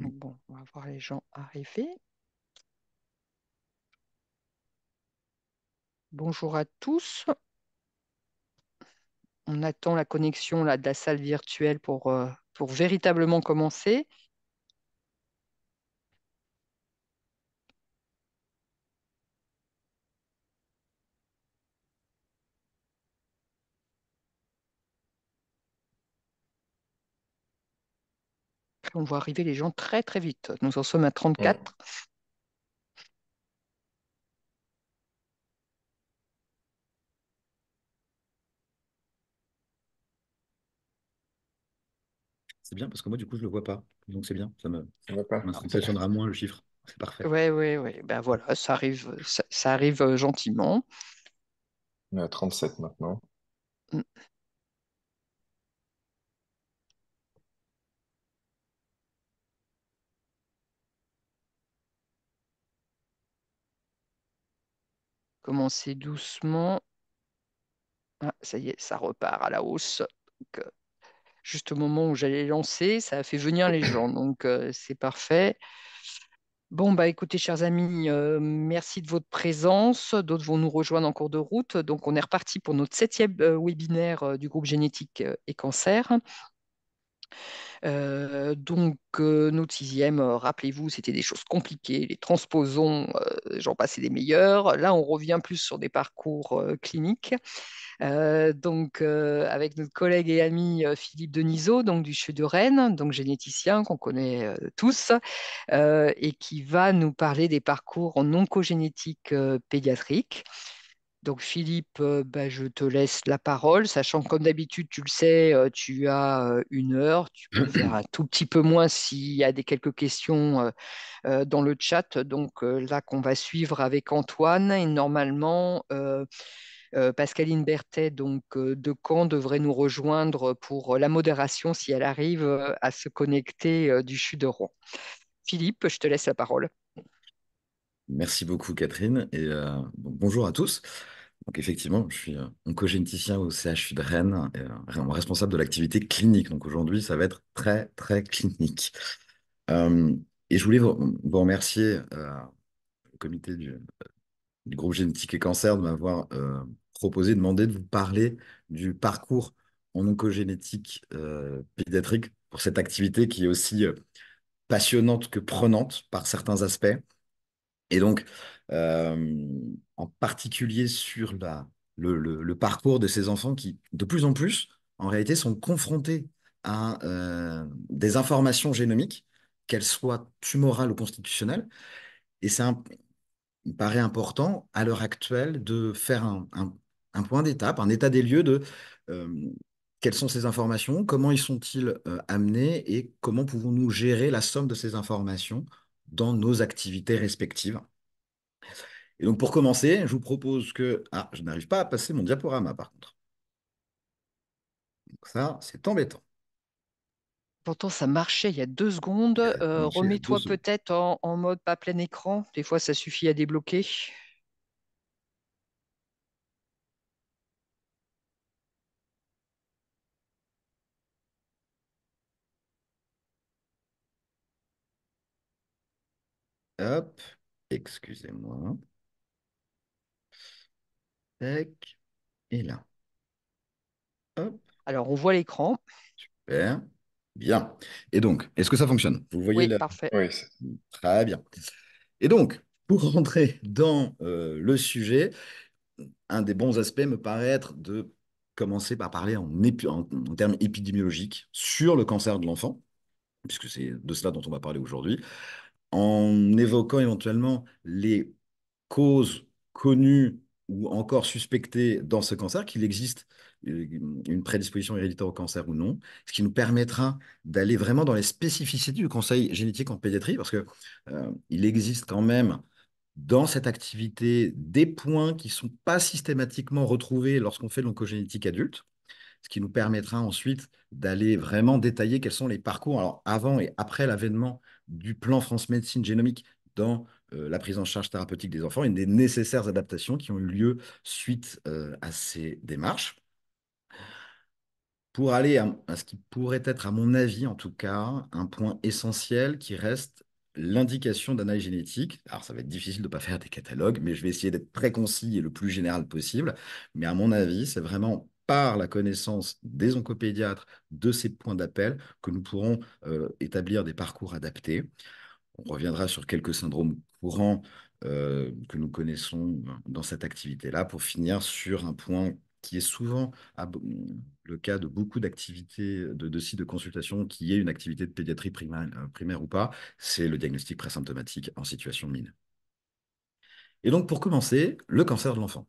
bon, on va voir les gens arriver. Bonjour à tous. On attend la connexion de la salle virtuelle pour euh, véritablement commencer. on voit arriver les gens très très vite. Nous en sommes à 34. C'est bien parce que moi, du coup, je ne le vois pas. Donc, c'est bien. Ça me, ça moins le chiffre. C'est parfait. Oui, oui, oui. Ben voilà, ça arrive, ça arrive euh, gentiment. On est à 37 maintenant. Mm. Commencez doucement. Ah, ça y est, ça repart à la hausse. Euh, juste au moment où j'allais lancer, ça a fait venir les gens. Donc, euh, c'est parfait. Bon, bah écoutez, chers amis, euh, merci de votre présence. D'autres vont nous rejoindre en cours de route. Donc, on est reparti pour notre septième webinaire du groupe génétique et cancer donc, notre sixième, rappelez-vous, c'était des choses compliquées, les transposons, j'en passais des meilleurs. Là, on revient plus sur des parcours cliniques. donc, avec notre collègue et ami Philippe Denisot, donc du CHU de Rennes, donc généticien qu'on connaît tous, et qui va nous parler des parcours en oncogénétique pédiatrique. Donc Philippe, bah, je te laisse la parole, sachant que comme d'habitude, tu le sais, tu as une heure, tu peux faire un tout petit peu moins s'il y a des quelques questions dans le chat. Donc là qu'on va suivre avec Antoine, et normalement, Pascaline Berthet donc, de Caen devrait nous rejoindre pour la modération si elle arrive à se connecter du CHU de Rouen. Philippe, je te laisse la parole. Merci beaucoup Catherine et bonjour à tous. Donc effectivement, je suis euh, oncogénéticien au CHU de Rennes, euh, responsable de l'activité clinique. Donc aujourd'hui, ça va être très, très clinique. et je voulais vous, remercier, euh, le comité du, groupe Génétique et Cancer, de m'avoir euh, proposé, demandé de vous parler du parcours en oncogénétique pédiatrique pour cette activité qui est aussi passionnante que prenante par certains aspects. Et donc, euh, en particulier sur le, parcours de ces enfants qui, de plus en plus, en réalité, sont confrontés à euh, des informations génomiques, qu'elles soient tumorales ou constitutionnelles. Et ça me paraît important, à l'heure actuelle, de faire un, point d'étape, un état des lieux de euh, quelles sont ces informations, comment ils sont-ils amenés et comment pouvons-nous gérer la somme de ces informations dans nos activités respectives. Et donc pour commencer, je vous propose que... Ah, je n'arrive pas à passer mon diaporama par contre. ça, c'est embêtant. Pourtant, ça marchait il y a deux secondes. Euh, remets-toi peut-être en mode pas plein écran. Des fois, ça suffit à débloquer. Hop, excusez-moi. et là. Alors, on voit l'écran. Super. Bien. Et donc, est-ce que ça fonctionne Vous voyez oui, parfait. Oui, très bien. Et donc, pour rentrer dans euh, le sujet, un des bons aspects me paraît être de commencer par parler en, en termes épidémiologiques sur le cancer de l'enfant, puisque c'est de cela dont on va parler aujourd'hui en évoquant éventuellement les causes connues ou encore suspectées dans ce cancer, qu'il existe euh, une prédisposition héréditaire au cancer ou non, ce qui nous permettra d'aller vraiment dans les spécificités du conseil génétique en pédiatrie, parce qu'il euh, existe quand même dans cette activité des points qui ne sont pas systématiquement retrouvés lorsqu'on fait l'oncogénétique adulte, ce qui nous permettra ensuite d'aller vraiment détailler quels sont les parcours, avant et après l'avènement du plan France Médecine Génomique dans euh, la prise en charge thérapeutique des enfants et des nécessaires adaptations qui ont eu lieu suite euh, à ces démarches. Pour aller à, ce qui pourrait être, à mon avis en tout cas, un point essentiel qui reste l'indication d'analyse génétique. Alors ça va être difficile de ne pas faire des catalogues, mais je vais essayer d'être très concis et le plus général possible. Mais à mon avis, c'est vraiment par la connaissance des oncopédiatres de ces points d'appel que nous pourrons euh, établir des parcours adaptés. On reviendra sur quelques syndromes courants euh, que nous connaissons dans cette activité-là pour finir sur un point qui est souvent le cas de beaucoup d'activités de, sites de consultation, qui est une activité de pédiatrie primaire, euh, primaire ou pas, c'est le diagnostic présymptomatique en situation mine. Et donc pour commencer, le cancer de l'enfant.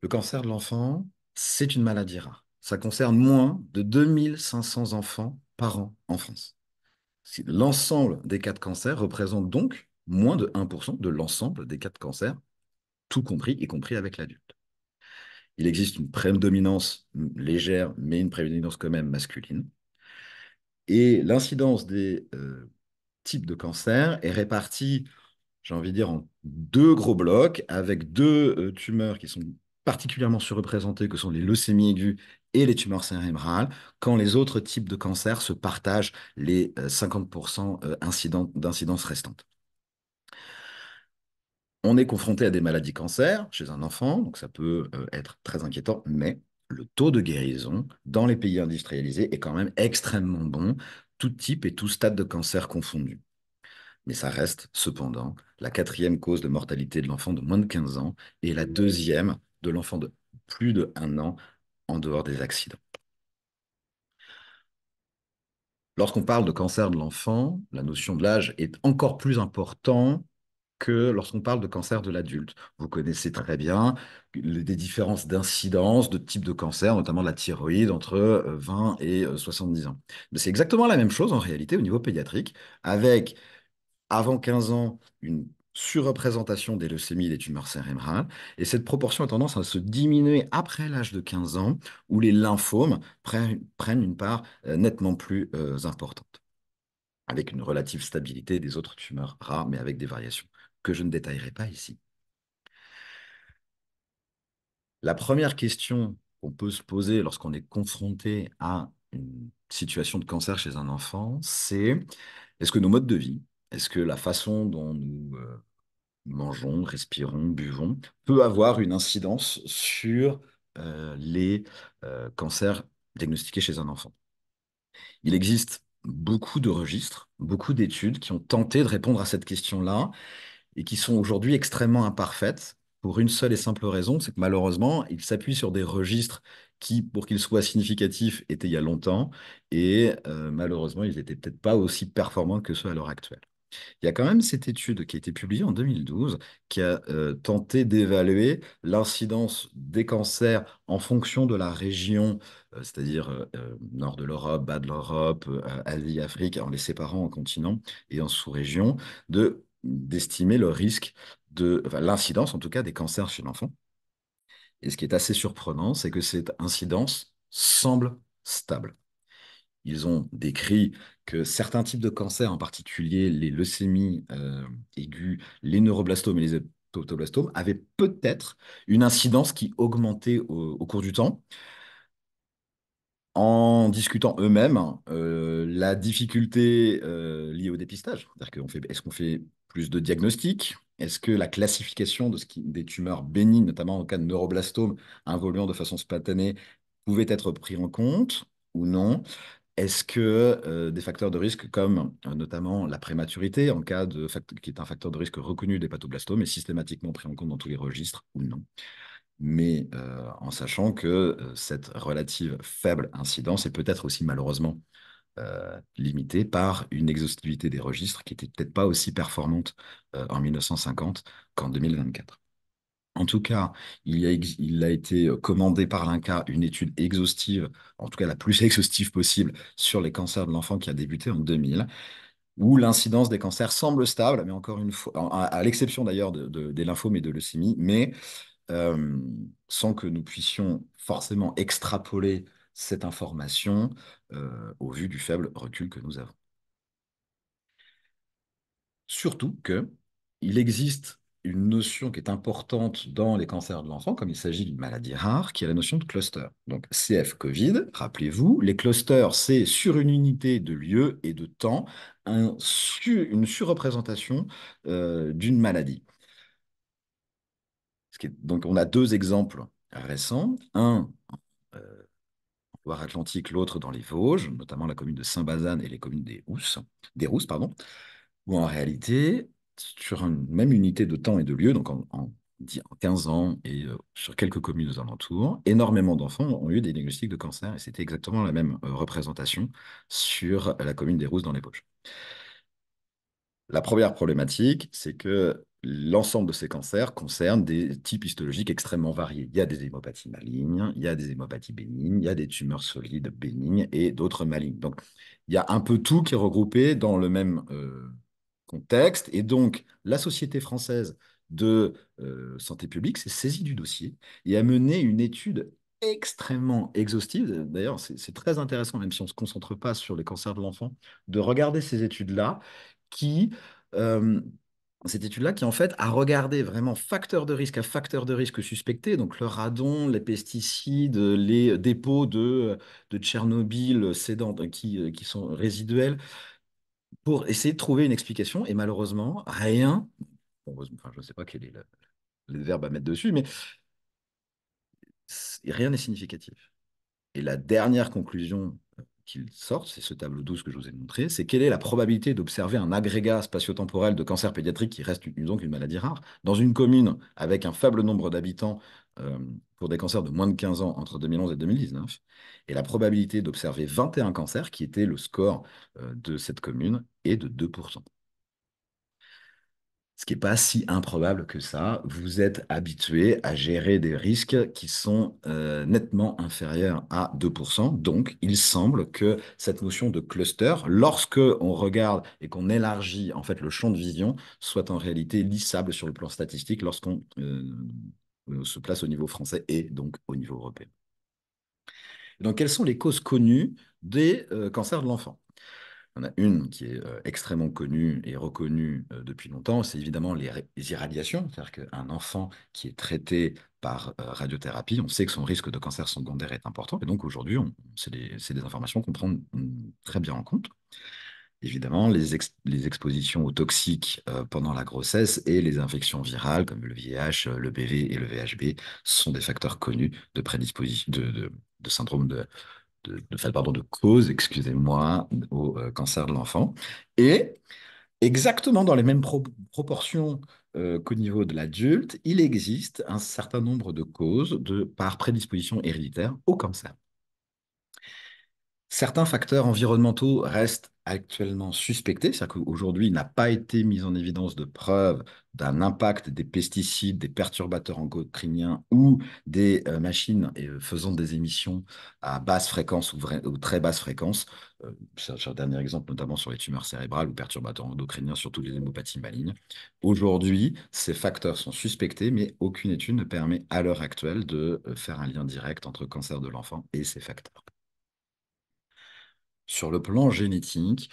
Le cancer de l'enfant, c'est une maladie rare. Ça concerne moins de 2500 enfants par an en France. L'ensemble des cas de cancer représente donc moins de 1% de l'ensemble des cas de cancer, tout compris, y compris avec l'adulte. Il existe une prédominance légère, mais une prédominance quand même masculine. Et l'incidence des euh, types de cancer est répartie, j'ai envie de dire, en deux gros blocs, avec deux euh, tumeurs qui sont particulièrement surreprésentés que sont les leucémies aiguës et les tumeurs cérébrales, quand les autres types de cancers se partagent les 50% euh, euh, d'incidence restante. On est confronté à des maladies cancer chez un enfant, donc ça peut euh, être très inquiétant, mais le taux de guérison dans les pays industrialisés est quand même extrêmement bon, tout type et tout stade de cancer confondu. Mais ça reste cependant la quatrième cause de mortalité de l'enfant de moins de 15 ans et la deuxième de l'enfant de plus de un an en dehors des accidents. Lorsqu'on parle de cancer de l'enfant, la notion de l'âge est encore plus importante que lorsqu'on parle de cancer de l'adulte. Vous connaissez très bien les différences d'incidence de type de cancer, notamment la thyroïde, entre 20 euh, et 70 euh, ans. Mais c'est exactement la même chose en réalité au niveau pédiatrique, avec avant 15 ans une surreprésentation des leucémies et des tumeurs cérébrales. Et cette proportion a tendance à se diminuer après l'âge de 15 ans, où les lymphomes prennent une part euh, nettement plus euh, importante, avec une relative stabilité des autres tumeurs rares, mais avec des variations que je ne détaillerai pas ici. La première question qu'on peut se poser lorsqu'on est confronté à une situation de cancer chez un enfant, c'est est-ce que nos modes de vie, est-ce que la façon dont nous euh, mangeons, respirons, buvons, peut avoir une incidence sur euh, les euh, cancers diagnostiqués chez un enfant. Il existe beaucoup de registres, beaucoup d'études qui ont tenté de répondre à cette question-là et qui sont aujourd'hui extrêmement imparfaites pour une seule et simple raison, c'est que malheureusement, ils s'appuient sur des registres qui, pour qu'ils soient significatifs, étaient il y a longtemps et euh, malheureusement, ils n'étaient peut-être pas aussi performants que ceux à l'heure actuelle. Il y a quand même cette étude qui a été publiée en 2012 qui a euh, tenté d'évaluer l'incidence des cancers en fonction de la région, euh, c'est-à-dire euh, nord de l'Europe, bas de l'Europe, Asie, Afrique, en les séparant en continents et en sous-régions, de, d'estimer le risque de l'incidence en tout cas des cancers chez l'enfant. Et ce qui est assez surprenant, c'est que cette incidence semble stable. Ils ont décrit que certains types de cancers, en particulier les leucémies euh, aiguës, les neuroblastomes et les autoblastomes, avaient peut-être une incidence qui augmentait au, cours du temps en discutant eux-mêmes euh, la difficulté euh, liée au dépistage. C'est-à-dire qu'on fait, est-ce qu'on fait plus de diagnostics Est-ce que la classification de ce qui, des tumeurs bénignes, notamment en cas de neuroblastome involuant de façon spontanée, pouvait être pris en compte ou non est-ce que euh, des facteurs de risque comme euh, notamment la prématurité, en cas de qui est un facteur de risque reconnu des pathoblastomes, est systématiquement pris en compte dans tous les registres ou non Mais euh, en sachant que cette relative faible incidence est peut-être aussi malheureusement limitée par une exhaustivité des registres qui n'était peut-être pas aussi performante en 1950 qu'en 2024. En tout cas, il a, été euh, commandé par l'INCA une étude exhaustive, en tout cas la plus exhaustive possible, sur les cancers de l'enfant qui a débuté en 2000 où l'incidence des cancers semble stable, mais encore une fois, à, l'exception d'ailleurs des lymphomes et de leucémie, mais euh, sans que nous puissions forcément extrapoler cette information euh, au vu du faible recul que nous avons. Surtout que il existe une notion qui est importante dans les cancers de l'enfant, comme il s'agit d'une maladie rare, qui est la notion de cluster. Donc CF Covid, rappelez-vous, les clusters, c'est sur une unité de lieu et de temps un, une surreprésentation euh, d'une maladie. Ce qui donc on a deux exemples récents. Un euh, en Loire-Atlantique, l'autre dans les Vosges, notamment la commune de Saint-Bazane et les communes des des Rousses, pardon, où en réalité, sur une même unité de temps et de lieu, donc en, 15 ans et euh, sur quelques communes aux alentours, énormément d'enfants ont eu des diagnostics de cancer et c'était exactement la même euh, représentation sur la commune des Rousses dans les poches La première problématique, c'est que l'ensemble de ces cancers concerne des types histologiques extrêmement variés. Il y a des hémopathies malignes, il y a des hémopathies bénignes, il y a des tumeurs solides bénignes et d'autres malignes. Donc, il y a un peu tout qui est regroupé dans le même euh, contexte. Et donc, la Société française de euh, santé publique s'est saisie du dossier et a mené une étude extrêmement exhaustive. D'ailleurs, c'est très intéressant, même si on ne se concentre pas sur les cancers de l'enfant, de regarder ces études-là qui... Euh, cette étude-là qui, en fait, a regardé vraiment facteur de risque à facteur de risque suspecté, donc le radon, les pesticides, les dépôts de, de Tchernobyl, euh, qui, qui sont résiduels, pour essayer de trouver une explication. Et malheureusement, rien. je ne sais pas quel est le, verbe à mettre dessus, mais rien n'est significatif. Et la dernière conclusion qu'il sort, c'est ce tableau 12 que je vous ai montré, c'est quelle est la probabilité d'observer un agrégat spatio-temporel de cancer pédiatrique qui reste donc une maladie rare dans une commune avec un faible nombre d'habitants euh, pour des cancers de moins de 15 ans entre 2011 et 2019, et la probabilité d'observer 21 cancers, qui était le score euh, de cette commune, est de 2%. Ce qui n'est pas si improbable que ça, vous êtes habitué à gérer des risques qui sont euh, nettement inférieurs à 2%. Donc, il semble que cette notion de cluster, lorsque on regarde et qu'on élargit en fait le champ de vision, soit en réalité lissable sur le plan statistique lorsqu'on euh, euh, se place au niveau français et donc au niveau européen. Donc, quelles sont les causes connues des euh, cancers de l'enfant On a une qui est euh, extrêmement connue et reconnue depuis longtemps, c'est évidemment les irradiations, c'est-à-dire qu'un enfant qui est traité par radiothérapie, on sait que son risque de cancer secondaire est important, et donc aujourd'hui, c'est des, informations qu'on prend mm, très bien en compte évidemment, les, expositions aux toxiques euh, pendant la grossesse et les infections virales comme le VIH, euh, le BV et le VHB sont des facteurs connus de prédisposition de, syndrome de cause, excusez-moi, au euh, cancer de l'enfant. Et exactement dans les mêmes proportions qu'au niveau de l'adulte, il existe un certain nombre de causes de, par prédisposition héréditaire au cancer. Certains facteurs environnementaux restent actuellement suspectés, c'est-à-dire qu'aujourd'hui, il n'a pas été mis en évidence de preuve d'un impact des pesticides, des perturbateurs endocriniens ou des euh, machines euh, faisant des émissions à basse fréquence ou, très basse fréquence. c'est euh, un dernier exemple, notamment sur les tumeurs cérébrales ou perturbateurs endocriniens, surtout les hémopathies malignes. Aujourd'hui, ces facteurs sont suspectés, mais aucune étude ne permet à l'heure actuelle de faire un lien direct entre cancer de l'enfant et ces facteurs sur le plan génétique.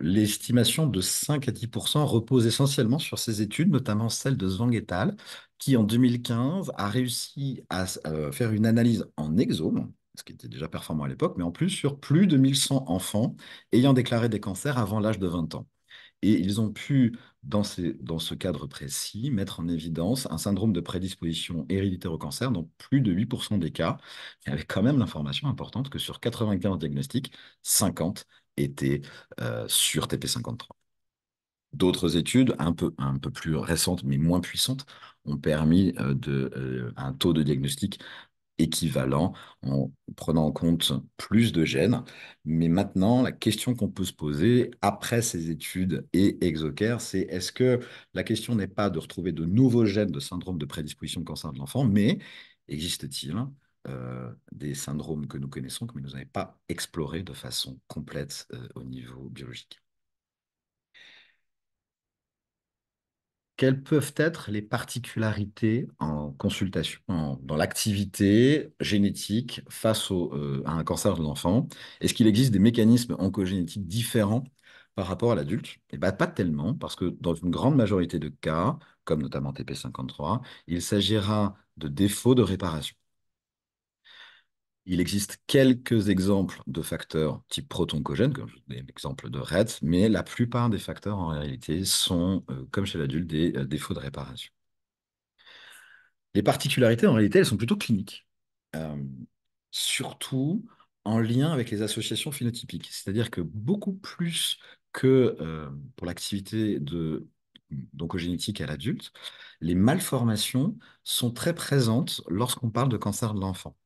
L'estimation de 5 à 10 repose essentiellement sur ces études, notamment celle de zwang et al., qui en 2015 a réussi à euh, faire une analyse en exome, ce qui était déjà performant à l'époque, mais en plus sur plus de 1100 enfants ayant déclaré des cancers avant l'âge de 20 ans. Et ils ont pu, dans, ce cadre précis, mettre en évidence un syndrome de prédisposition héréditaire au cancer dans plus de 8% des cas, avec quand même l'information importante que sur 95 diagnostics, 50 étaient euh, sur TP53. D'autres études, un peu, plus récentes mais moins puissantes, ont permis euh, euh, un taux de diagnostic équivalent en prenant en compte plus de gènes. Mais maintenant, la question qu'on peut se poser après ces études et exocaires, c'est est-ce que la question n'est pas de retrouver de nouveaux gènes de syndrome de prédisposition au cancer de l'enfant, mais existe-t-il euh, des syndromes que nous connaissons, mais nous n'avons pas explorés de façon complète euh, au niveau biologique quelles peuvent être les particularités en consultation, dans l'activité génétique face euh, à un cancer de l'enfant Est-ce qu'il existe des mécanismes oncogénétiques différents par rapport à l'adulte eh ben, pas tellement, parce que dans une grande majorité de cas, comme notamment TP53, il s'agira de défauts de réparation. Il existe quelques exemples de facteurs type protoncogène, comme exemples de RET, mais la plupart des facteurs en réalité sont, euh, comme chez l'adulte, des euh, défauts de réparation. Les particularités en réalité, elles sont plutôt cliniques, euh, surtout en lien avec les associations phénotypiques, c'est-à-dire que beaucoup plus que pour l'activité de à l'adulte, les malformations sont très présentes lorsqu'on parle de cancer de l'enfant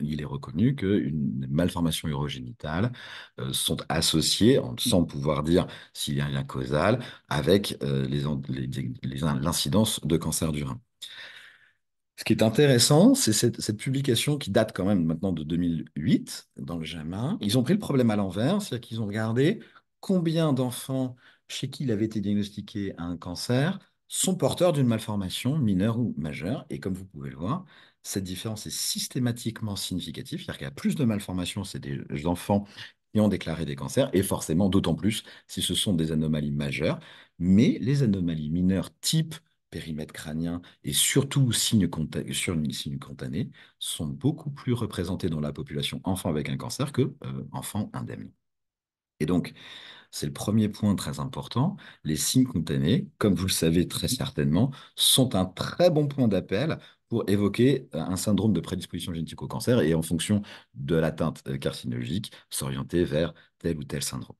il est reconnu qu'une malformation urogénitale euh, sont associées, mmh. sans pouvoir dire s'il y a un lien causal, avec euh, l'incidence de cancer du rein. Ce qui est intéressant, c'est cette, cette, publication qui date quand même maintenant de 2008 dans le JAMA. Ils ont pris le problème à l'envers, c'est-à-dire qu'ils ont regardé combien d'enfants chez qui il avait été diagnostiqué un cancer sont porteurs d'une malformation mineure ou majeure. Et comme vous pouvez le voir, cette différence est systématiquement significative, c'est-à-dire qu'il y a plus de malformations c'est des enfants qui ont déclaré des cancers, et forcément d'autant plus si ce sont des anomalies majeures, mais les anomalies mineures type périmètre crânien et surtout signes contanés sont beaucoup plus représentées dans la population enfant avec un cancer que euh, enfant indemne. Et donc, c'est le premier point très important. Les signes containés, comme vous le savez très certainement, sont un très bon point d'appel pour évoquer euh, un syndrome de prédisposition génétique au cancer et en fonction de l'atteinte euh, carcinologique, s'orienter vers tel ou tel syndrome.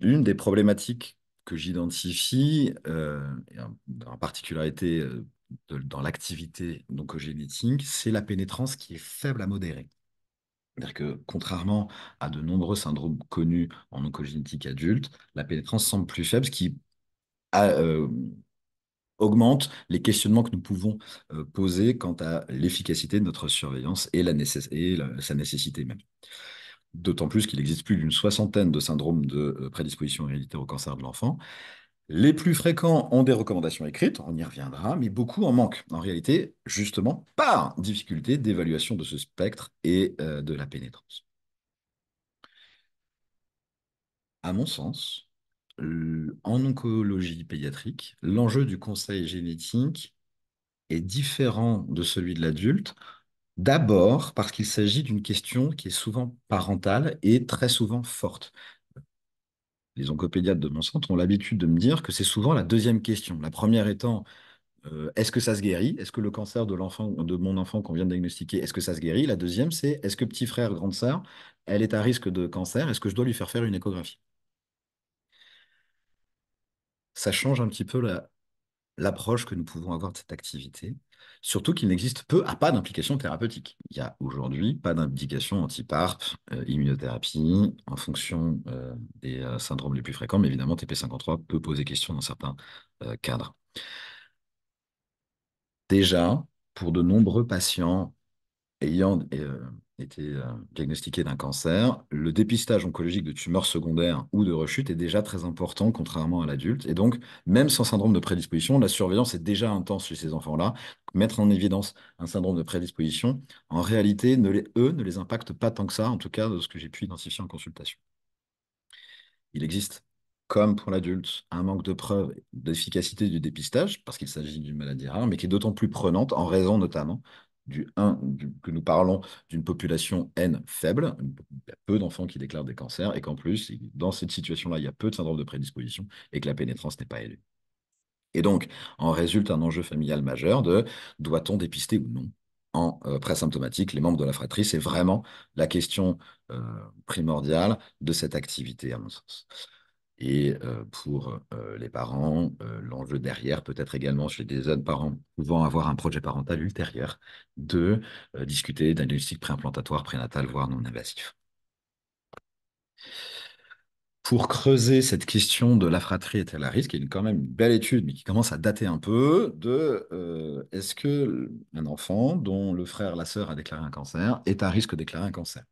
une des problématiques que j'identifie, euh, en particularité dans l'activité oncogénétique, c'est la pénétrance qui est faible à modérée que contrairement à de nombreux syndromes connus en oncogénétique adulte, la pénétrance semble plus faible, ce qui euh, augmente les questionnements que nous pouvons euh, poser quant à l'efficacité de notre surveillance et, sa nécessité même. D'autant plus qu'il existe plus d'une soixantaine de syndromes de euh, prédisposition héréditaire au cancer de l'enfant. Les plus fréquents ont des recommandations écrites, on y reviendra, mais beaucoup en manquent, en réalité, justement par difficulté d'évaluation de ce spectre et euh, de la pénétrance. À mon sens, en oncologie pédiatrique, l'enjeu du conseil génétique est différent de celui de l'adulte, D'abord parce qu'il s'agit d'une question qui est souvent parentale et très souvent forte les oncopédiates de mon centre ont l'habitude de me dire que c'est souvent la deuxième question. La première étant euh, est-ce que ça se guérit Est-ce que le cancer de l'enfant, de mon enfant qu'on vient de diagnostiquer, est-ce que ça se guérit La deuxième, c'est est-ce que petit frère, grande sœur, elle est à risque de cancer Est-ce que je dois lui faire faire une échographie Ça change un petit peu la, l'approche que nous pouvons avoir de cette activité, surtout qu'il n'existe peu à pas d'implication thérapeutique. Il n'y a aujourd'hui pas d'implication anti-PARP, euh, immunothérapie, en fonction euh, des euh, syndromes les plus fréquents, mais évidemment, TP53 peut poser question dans certains cadres. Déjà, pour de nombreux patients ayant été euh, diagnostiqué d'un cancer, le dépistage oncologique de tumeurs secondaires ou de rechute est déjà très important, contrairement à l'adulte. Et donc, même sans syndrome de prédisposition, la surveillance est déjà intense chez ces enfants-là. Mettre en évidence un syndrome de prédisposition, en réalité, eux, ne les impacte pas tant que ça, en tout cas de ce que j'ai pu identifier en consultation. Il existe comme pour l'adulte, un manque de preuves d'efficacité du dépistage, parce qu'il s'agit d'une maladie rare, mais qui est d'autant plus prenante en raison notamment du 1 que nous parlons d'une population N faible, il y a peu d'enfants qui déclarent des cancers, et qu'en plus, dans cette situation-là, il y a peu de syndrome de prédisposition et que la pénétrance n'est pas élevée. Et donc, en résulte un enjeu familial majeur de doit-on dépister ou non en euh, présymptomatique les membres de la fratrie C'est vraiment la question euh, primordiale de cette activité, à mon sens. Et pour les parents, l'enjeu derrière, peut-être également chez des jeunes parents pouvant avoir un projet parental ultérieur, de discuter d'un diagnostic préimplantatoire, prénatal, voire non invasif. Pour creuser cette question de la fratrie est-elle à risque, il y a quand même une belle étude, mais qui commence à dater un peu, de est-ce que un enfant dont le frère, la sœur a déclaré un cancer est à risque de déclarer un cancer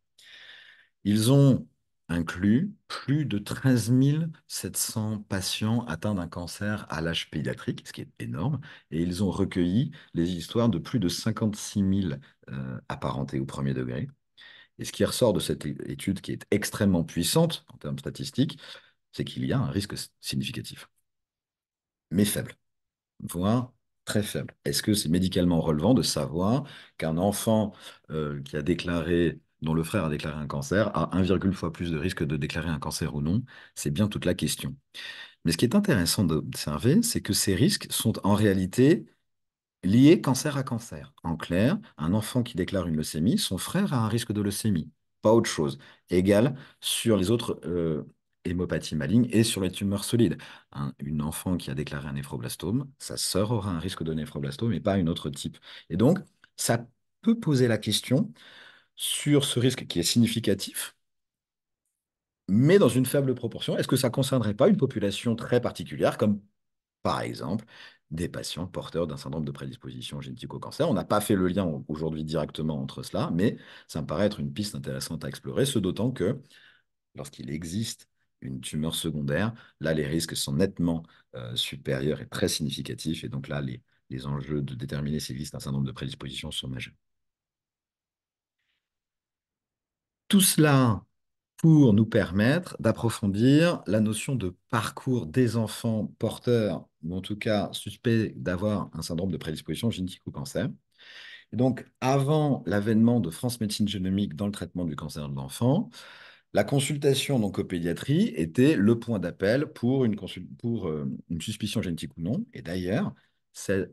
Ils ont inclut plus de 13 700 patients atteints d'un cancer à l'âge pédiatrique, ce qui est énorme, et ils ont recueilli les histoires de plus de 56 000 euh, apparentés au premier degré. Et ce qui ressort de cette étude, qui est extrêmement puissante en termes statistiques, c'est qu'il y a un risque significatif, mais faible, voire très faible. Est-ce que c'est médicalement relevant de savoir qu'un enfant euh, qui a déclaré dont le frère a déclaré un cancer, a 1,1 fois plus de risque de déclarer un cancer ou non C'est bien toute la question. Mais ce qui est intéressant d'observer, c'est que ces risques sont en réalité liés cancer à cancer. En clair, un enfant qui déclare une leucémie, son frère a un risque de leucémie, pas autre chose, égal sur les autres euh, hémopathies malignes et sur les tumeurs solides. Un, une enfant qui a déclaré un néphroblastome, sa sœur aura un risque de néphroblastome et pas une autre type. Et donc, ça peut poser la question sur ce risque qui est significatif, mais dans une faible proportion. Est-ce que ça ne concernerait pas une population très particulière, comme par exemple des patients porteurs d'un syndrome de prédisposition génétique au cancer On n'a pas fait le lien aujourd'hui directement entre cela, mais ça me paraît être une piste intéressante à explorer, ce d'autant que lorsqu'il existe une tumeur secondaire, là, les risques sont nettement euh, supérieurs et très significatifs, et donc là, les, les enjeux de déterminer s'il existe un syndrome de prédisposition sont majeurs. Tout cela pour nous permettre d'approfondir la notion de parcours des enfants porteurs, ou en tout cas suspects d'avoir un syndrome de prédisposition génétique au cancer. donc, avant l'avènement de France Médecine Génomique dans le traitement du cancer de l'enfant, la consultation donc, aux était le point d'appel pour, euh, une suspicion génétique ou non. Et d'ailleurs, c'est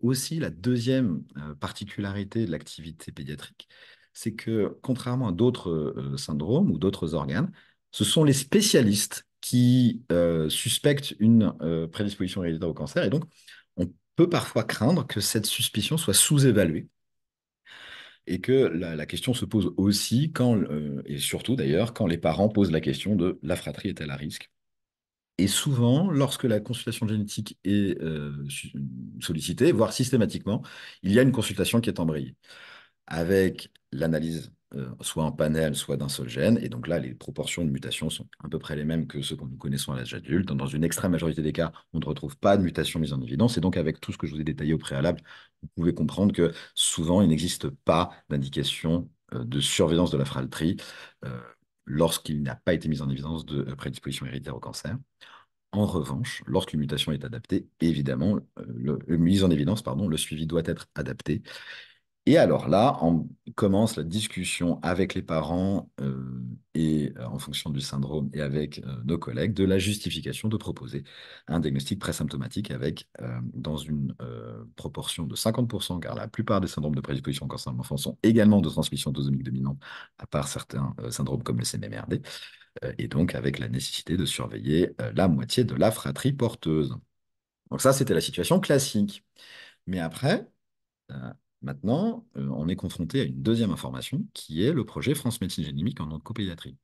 aussi la deuxième euh, particularité de l'activité pédiatrique, c'est que contrairement à d'autres euh, syndromes ou d'autres organes, ce sont les spécialistes qui euh, suspectent une euh, prédisposition héréditaire au cancer. Et donc, on peut parfois craindre que cette suspicion soit sous-évaluée. Et que la, question se pose aussi quand, et surtout d'ailleurs, quand les parents posent la question de la fratrie est-elle à risque et souvent, lorsque la consultation génétique est sollicitée, voire systématiquement, il y a une consultation qui est embrayée. Avec l'analyse euh, soit en panel, soit d'un seul gène. Et donc là, les proportions de mutations sont à peu près les mêmes que ceux que nous connaissons à l'âge adulte. Dans une extrême majorité des cas, on ne retrouve pas de mutation mise en évidence. Et donc, avec tout ce que je vous ai détaillé au préalable, vous pouvez comprendre que souvent, il n'existe pas d'indication euh, de surveillance de la fraltrie euh, lorsqu'il n'a pas été mis en évidence de prédisposition héritaire au cancer. En revanche, lorsqu'une mutation est adaptée, évidemment, mise en évidence, pardon, le suivi doit être adapté. Et alors là, on commence la discussion avec les parents euh, et euh, en fonction du syndrome et avec euh, nos collègues de la justification de proposer un diagnostic présymptomatique avec, dans une proportion de 50%, car la plupart des syndromes de prédisposition au cancer de l'enfant sont également de transmission autosomique dominante, à part certains syndromes comme le CMMRD, et donc avec la nécessité de surveiller la moitié de la fratrie porteuse. Donc ça, c'était la situation classique. Mais après, Maintenant, euh, on est confronté à une deuxième information qui est le projet France Médecine Génémique en oncopédiatrie.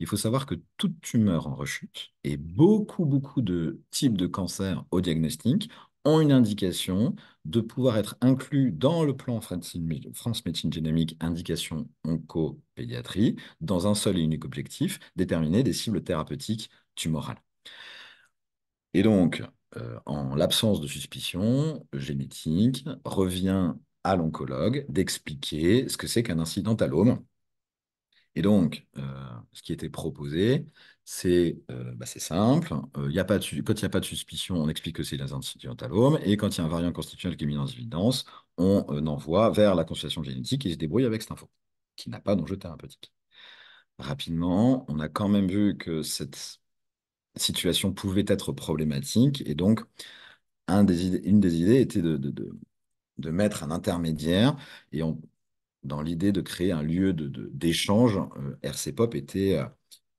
Il faut savoir que toute tumeur en rechute et beaucoup, beaucoup de types de cancers au diagnostic ont une indication de pouvoir être inclus dans le plan France Médecine Génémique Indication Oncopédiatrie dans un seul et unique objectif, déterminer des cibles thérapeutiques tumorales. Et donc, euh, en l'absence de suspicion génétique, revient à l'oncologue d'expliquer ce que c'est qu'un incident à l'homme. Et donc, euh, ce qui était proposé, c'est euh, bah, simple. Euh, il y a pas de, quand il n'y a pas de suspicion, on explique que c'est un incident à l'homme. Et quand il y a un variant constitutionnel qui est mis évidence, on envoie vers la consultation génétique et se débrouille avec cette info, qui n'a pas d'enjeu thérapeutique. Rapidement, on a quand même vu que cette situation pouvait être problématique. Et donc, une des idées était de, de mettre un intermédiaire et dans l'idée de créer un lieu d'échange, de, euh, était euh,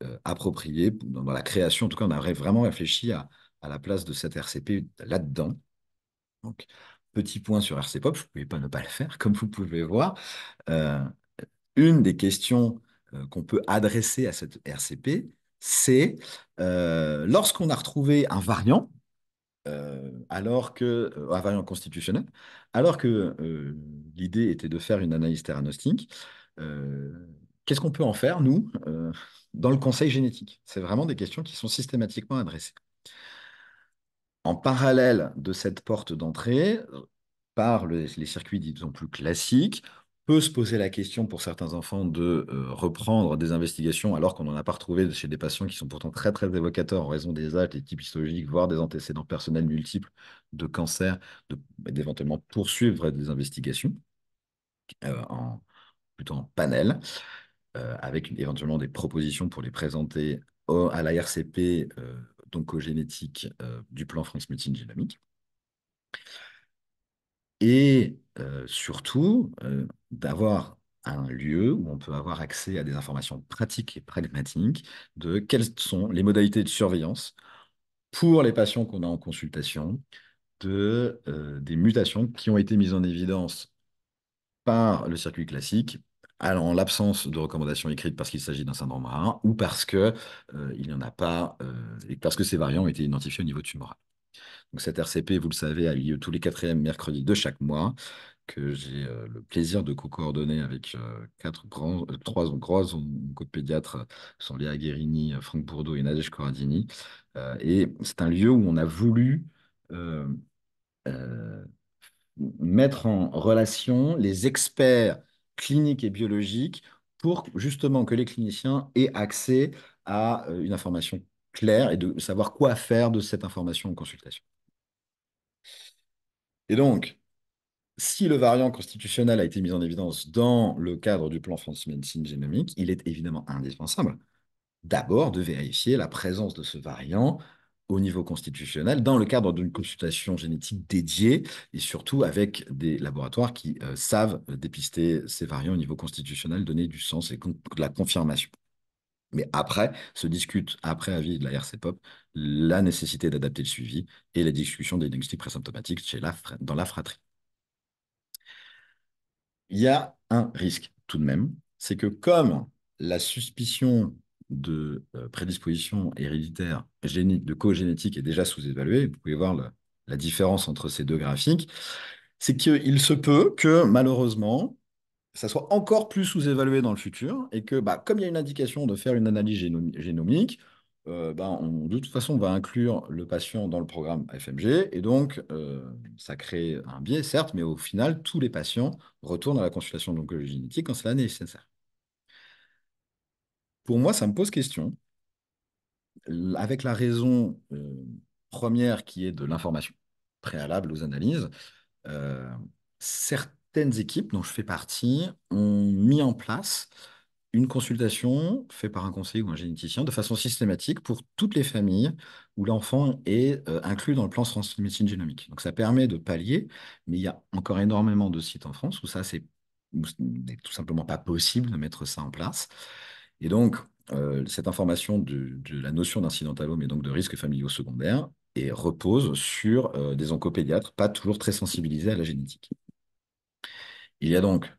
euh, approprié dans, la création. En tout cas, on avait vraiment réfléchi à, la place de cette RCP là-dedans. Donc, petit point sur RCPOP, je ne pouvez pas ne pas le faire, comme vous pouvez voir. une des questions qu'on peut adresser à cette RCP, c'est lorsqu'on a retrouvé un variant, euh, alors que, euh, alors que euh, l'idée était de faire une analyse théranostique, qu'est-ce qu'on peut en faire, nous, dans le conseil génétique C'est vraiment des questions qui sont systématiquement adressées. En parallèle de cette porte d'entrée, par les circuits disons plus classiques, se poser la question pour certains enfants de euh, reprendre des investigations alors qu'on n'en a pas retrouvé chez des patients qui sont pourtant très très évocateurs en raison des âges, des types histologiques, voire des antécédents personnels multiples de cancer, d'éventuellement poursuivre des investigations euh, en, plutôt en panel, euh, avec éventuellement des propositions pour les présenter à RCP donc au génétique du plan France Médecine Génomique. Et surtout, d'avoir un lieu où on peut avoir accès à des informations pratiques et pragmatiques de quelles sont les modalités de surveillance pour les patients qu'on a en consultation, de, euh, des mutations qui ont été mises en évidence par le circuit classique, en l'absence de recommandations écrites parce qu'il s'agit d'un syndrome rare ou parce que euh, il n'y en a pas euh, et parce que ces variants ont été identifiés au niveau tumoral. Donc cette RCP, vous le savez, a lieu tous les quatrièmes mercredis de chaque mois que j'ai euh, le plaisir de co-coordonner avec euh, quatre grands, euh, trois grosses oncopédiatres, sont Léa Guérini, Franck Bourdeau et Nadège Corradini. et c'est un lieu où on a voulu mettre en relation les experts cliniques et biologiques pour justement que les cliniciens aient accès à une information claire et de savoir quoi faire de cette information en consultation. Et donc, si le variant constitutionnel a été mis en évidence dans le cadre du plan France Médecine Génomique, il est évidemment indispensable d'abord de vérifier la présence de ce variant au niveau constitutionnel dans le cadre d'une consultation génétique dédiée et surtout avec des laboratoires qui euh, savent dépister ces variants au niveau constitutionnel, donner du sens et de la confirmation. Mais après, se discute, après avis de la RCPOP, la nécessité d'adapter le suivi et la discussion des diagnostics présymptomatiques chez la, dans la fratrie. Il y a un risque tout de même, c'est que comme la suspicion de euh, prédisposition héréditaire de co-génétique est déjà sous-évaluée, vous pouvez voir la différence entre ces deux graphiques, c'est qu'il se peut que malheureusement, ça soit encore plus sous-évalué dans le futur et que, bah, comme il y a une indication de faire une analyse génomique, euh, ben, on, de toute façon, on va inclure le patient dans le programme FMG. Et donc, euh, ça crée un biais, certes, mais au final, tous les patients retournent à la consultation d'oncologie génétique quand cela n'est nécessaire. Pour moi, ça me pose question, avec la raison euh, première qui est de l'information préalable aux analyses. certaines équipes dont je fais partie ont mis en place une consultation faite par un conseiller ou un généticien de façon systématique pour toutes les familles où l'enfant est euh, inclus dans le plan de médecine génomique. Donc ça permet de pallier, mais il y a encore énormément de sites en France où ça c'est tout simplement pas possible de mettre ça en place. Et donc euh, cette information de, la notion d'incidentalome et donc de risque familiaux secondaires et repose sur euh, des oncopédiatres pas toujours très sensibilisés à la génétique. Il y a donc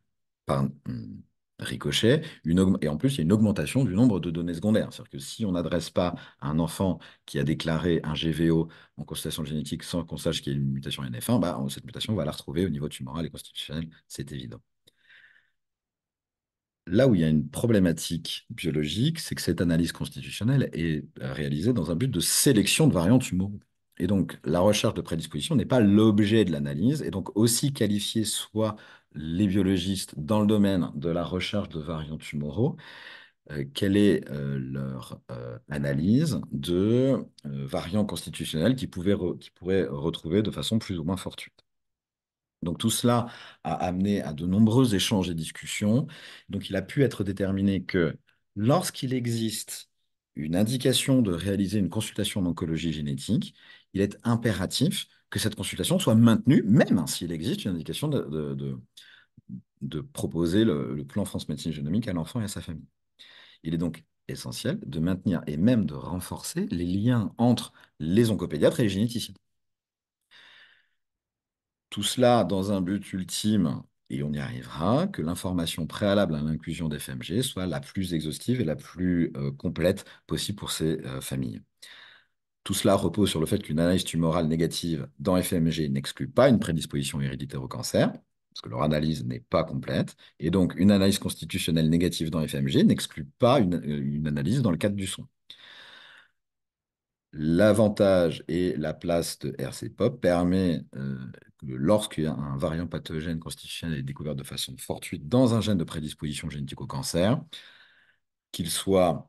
par, hmm, ricochet, une et en plus, il y a une augmentation du nombre de données secondaires. C'est-à-dire que si on n'adresse pas un enfant qui a déclaré un GVO en constellation génétique sans qu'on sache qu'il y a une mutation NF1, bah, cette mutation, va la retrouver au niveau tumoral et constitutionnel, c'est évident. Là où il y a une problématique biologique, c'est que cette analyse constitutionnelle est euh, réalisée dans un but de sélection de variants tumoraux. Et donc, la recherche de prédisposition n'est pas l'objet de l'analyse, et donc aussi qualifiée soit les biologistes dans le domaine de la recherche de variants tumoraux, euh, quelle est euh, leur euh, analyse de variants constitutionnels qu'ils qui pourraient retrouver de façon plus ou moins fortuite. Donc tout cela a amené à de nombreux échanges et discussions. Donc il a pu être déterminé que lorsqu'il existe une indication de réaliser une consultation d'oncologie génétique, il est impératif que cette consultation soit maintenue, même hein, s'il existe une indication de, proposer le, le, plan France Médecine Génomique à l'enfant et à sa famille. Il est donc essentiel de maintenir et même de renforcer les liens entre les oncopédiatres et les généticiens. Tout cela dans un but ultime et on y arrivera, que l'information préalable à l'inclusion d'FMG soit la plus exhaustive et la plus euh, complète possible pour ces euh, familles. Tout cela repose sur le fait qu'une analyse tumorale négative dans FMG n'exclut pas une prédisposition héréditaire au cancer, parce que leur analyse n'est pas complète, et donc une analyse constitutionnelle négative dans FMG n'exclut pas euh, une, analyse dans le cadre du son. L'avantage et la place de RCPOP permet a un variant pathogène constitutionnel est découvert de façon fortuite dans un gène de prédisposition génétique au cancer, qu'il soit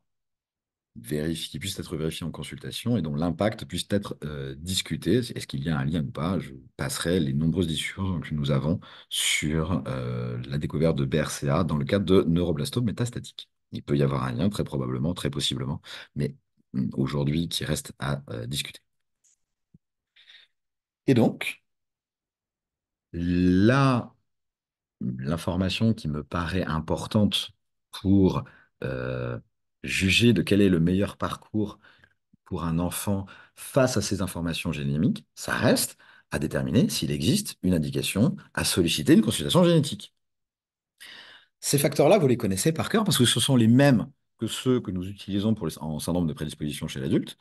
vérifié, puisse être vérifié en consultation et dont l'impact puisse être euh, discuté. Est-ce qu'il y a un lien ou pas Je passerai les nombreuses discussions que nous avons sur euh, la découverte de BRCA dans le cadre de neuroblastome métastatique. Il peut y avoir un lien, très probablement, très possiblement, mais mm, aujourd'hui qui reste à euh, discuter. Et donc, Là, l'information qui me paraît importante pour euh, juger de quel est le meilleur parcours pour un enfant face à ces informations génémiques, ça reste à déterminer s'il existe une indication à solliciter une consultation génétique. Ces facteurs-là, vous les connaissez par cœur parce que ce sont les mêmes que ceux que nous utilisons pour les, en syndrome de prédisposition chez l'adulte,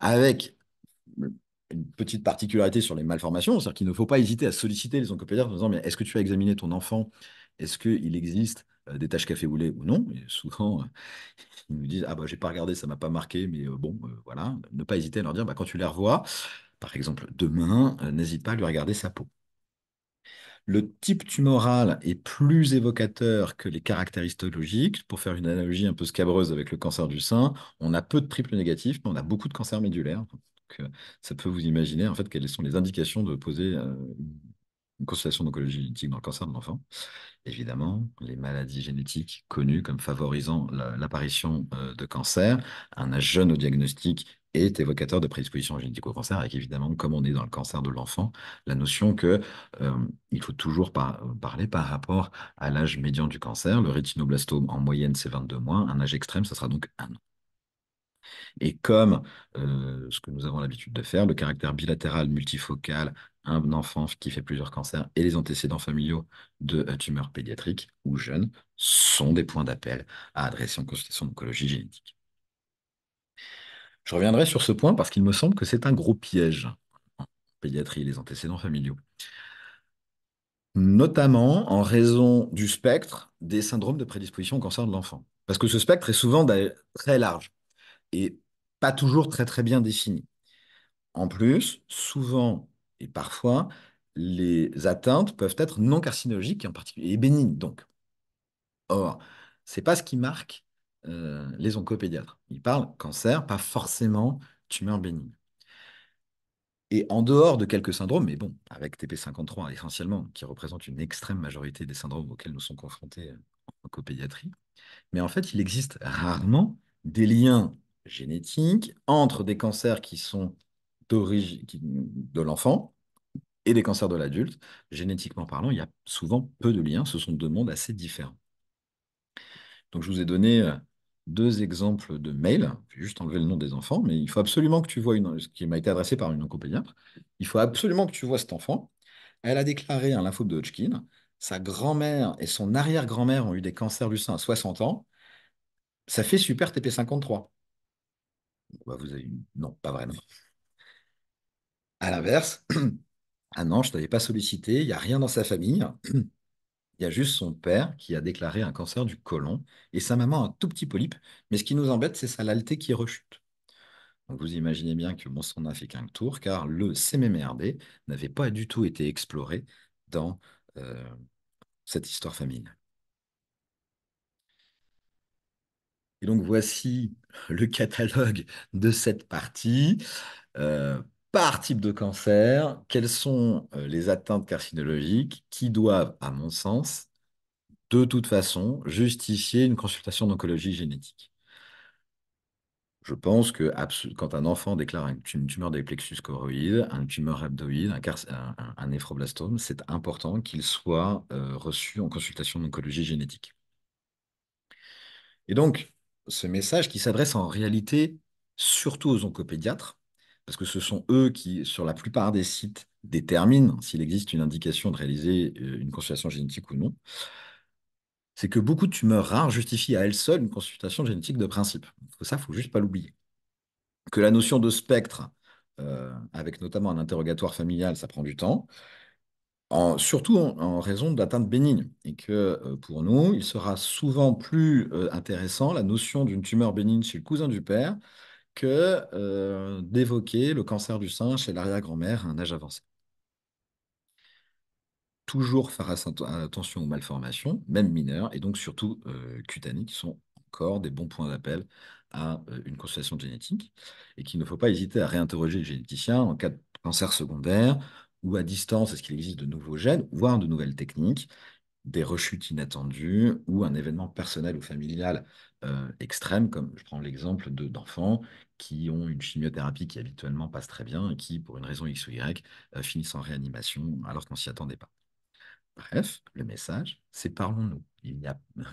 avec une petite particularité sur les malformations, c'est-à-dire qu'il ne faut pas hésiter à solliciter les oncopédiatres en disant mais est-ce que tu as examiné ton enfant Est-ce qu'il existe euh, des taches café au lait ou non souvent, euh, ils nous disent ah bah j'ai pas regardé, ça m'a pas marqué, mais euh, bon voilà. Ne pas hésiter à leur dire bah, quand tu les revois, par exemple demain, n'hésite pas à lui regarder sa peau. Le type tumoral est plus évocateur que les caractéristologiques. Pour faire une analogie un peu scabreuse avec le cancer du sein, on a peu de triples négatifs, mais on a beaucoup de cancers médulaires. Euh, ça peut vous imaginer en fait quelles sont les indications de poser euh, une constellation d'oncologie génétique dans le cancer de l'enfant. Évidemment, les maladies génétiques connues comme favorisant l'apparition euh, de cancer, un âge jeune au diagnostic est évocateur de prédisposition génétique au cancer, Et évidemment, comme on est dans le cancer de l'enfant, la notion qu'il faut toujours parler par rapport à l'âge médian du cancer. Le rétinoblastome, en moyenne, c'est 22 mois. Un âge extrême, ça sera donc un an. Et comme euh, ce que nous avons l'habitude de faire, le caractère bilatéral multifocal, un enfant qui fait plusieurs cancers et les antécédents familiaux de euh, tumeurs pédiatriques ou jeunes sont des points d'appel à adresser en consultation d'oncologie génétique. Je reviendrai sur ce point parce qu'il me semble que c'est un gros piège en pédiatrie, les antécédents familiaux notamment en raison du spectre des syndromes de prédisposition au cancer de l'enfant. Parce que ce spectre est souvent très large et pas toujours très très bien définie. En plus, souvent et parfois, les atteintes peuvent être non carcinologiques et en particulier bénignes donc. Or, c'est pas ce qui marque euh, les oncopédiatres. Ils parlent cancer, pas forcément tumeur bénigne. Et en dehors de quelques syndromes, mais bon, avec TP53 essentiellement, qui représente une extrême majorité des syndromes auxquels nous sommes confrontés euh, en oncopédiatrie, mais en fait, il existe rarement des liens génétique entre des cancers qui sont d'origine de l'enfant et des cancers de l'adulte. Génétiquement parlant, il y a souvent peu de liens. Ce sont deux mondes assez différents. Donc, je vous ai donné euh, deux exemples de mails. Je vais juste enlever le nom des enfants, mais il faut absolument que tu vois une, ce qui m'a été adressé par une oncopédiatre. Il faut absolument que tu vois cet enfant. Elle a déclaré un l'info de Hodgkin. Sa grand-mère et son arrière-grand-mère ont eu des cancers du sein à 60 ans. Ça fait super TP53. Bah, vous avez... Non, pas vraiment. À l'inverse, un ange ne t'avais pas sollicité, il n'y a rien dans sa famille. Il y a juste son père qui a déclaré un cancer du côlon et sa maman un tout petit polype. Mais ce qui nous embête, c'est sa lalté qui rechute. Donc vous imaginez bien que mon son n'a fait qu'un tour, car le CMMRD n'avait pas du tout été exploré dans euh, cette histoire familiale. Et donc voici le catalogue de cette partie. Euh, par type de cancer, quelles sont euh, les atteintes carcinologiques qui doivent, à mon sens, de toute façon, justifier une consultation d'oncologie génétique je pense que quand un enfant déclare une tumeur des plexus choroïdes, un tumeur hebdoïde, un, un, néphroblastome, c'est important qu'il soit euh, reçu en consultation d'oncologie génétique. Et donc, ce message qui s'adresse en réalité surtout aux oncopédiatres, parce que ce sont eux qui, sur la plupart des sites, déterminent s'il existe une indication de réaliser euh, une consultation génétique ou non, c'est que beaucoup de tumeurs rares justifient à elles seules une consultation génétique de principe. Ça, il ne faut juste pas l'oublier. Que la notion de spectre, euh, avec notamment un interrogatoire familial, ça prend du temps, surtout en, raison raison l'atteinte bénigne, et que euh, pour nous, il sera souvent plus euh, intéressant la notion d'une tumeur bénigne chez le cousin du père que euh, d'évoquer le cancer du sein chez l'arrière-grand-mère à un âge avancé. Toujours faire attention aux malformations, même mineures, et donc surtout cutanées, qui sont encore des bons points d'appel à une consultation génétique, et qu'il ne faut pas hésiter à réinterroger le généticien en cas de cancer secondaire, ou à distance, est-ce qu'il existe de nouveaux gènes, voire de nouvelles techniques, des rechutes inattendues ou un événement personnel ou familial euh, extrême, comme je prends l'exemple d'enfants qui ont une chimiothérapie qui habituellement passe très bien et qui, pour une raison X ou Y, euh, finissent en réanimation alors qu'on s'y attendait pas. Bref, le message, c'est parlons-nous. Il y a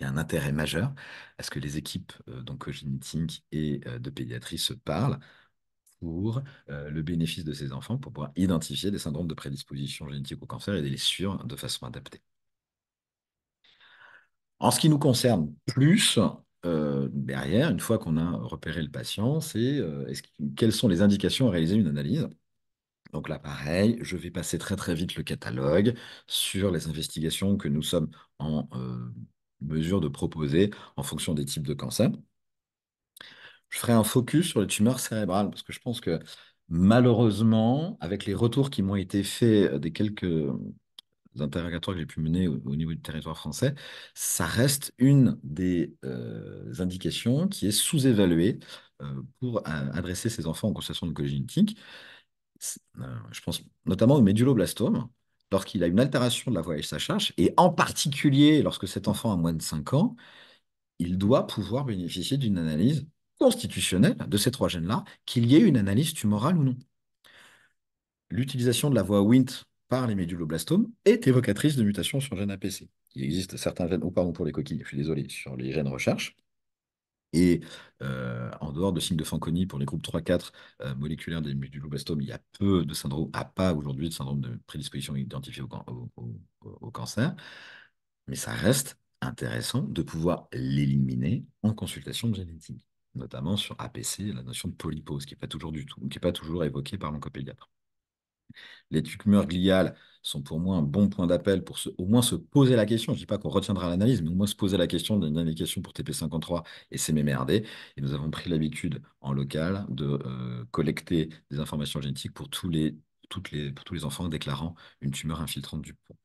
un intérêt majeur à ce que les équipes euh, d'oncogénétique et euh, de pédiatrie se parlent pour euh, le bénéfice de ces enfants, pour pouvoir identifier des syndromes de prédisposition génétique au cancer et les suivre de façon adaptée. En ce qui nous concerne plus, euh, derrière, une fois qu'on a repéré le patient, c'est euh, quelles sont les indications à réaliser une analyse donc là, pareil, je vais passer très très vite le catalogue sur les investigations que nous sommes en mesure de proposer en fonction des types de cancer je ferai un focus sur les tumeurs cérébrales, parce que je pense que malheureusement, avec les retours qui m'ont été faits euh, des quelques euh, interrogatoires que j'ai pu mener au, niveau du territoire français, ça reste une des euh, indications qui est sous-évaluée pour adresser ces enfants en consultation de génétique. je pense notamment au méduloblastome, lorsqu'il a une altération de la voie SHH, et en particulier lorsque cet enfant a moins de 5 ans, il doit pouvoir bénéficier d'une analyse constitutionnelle, de ces trois gènes-là, qu'il y ait une analyse tumorale ou non. L'utilisation de la voie Wnt par les méduloblastomes est évocatrice de mutations sur gène APC. Il existe certains gènes, ou oh, pardon pour les coquilles, je suis désolé, sur les gènes recherche, et euh, en dehors de signes de Fanconi, pour les groupes 3-4 euh, moléculaires des méduloblastomes, il y a peu de syndromes, à pas aujourd'hui de syndrome de prédisposition identifié au, au, cancer. Mais ça reste intéressant de pouvoir l'éliminer en consultation génétique notamment sur APC, la notion de polypose, qui n'est pas toujours du tout, qui est pas toujours évoquée par l'oncopédiatre. Les tumeurs gliales sont pour moi un bon point d'appel pour au moins se poser la question. Je ne dis pas qu'on retiendra l'analyse, mais au moins se poser la question d'une indication pour TP53 et CMMRD. Et nous avons pris l'habitude en local de euh, collecter des informations génétiques pour tous les, pour tous les enfants déclarant une tumeur infiltrante du pont.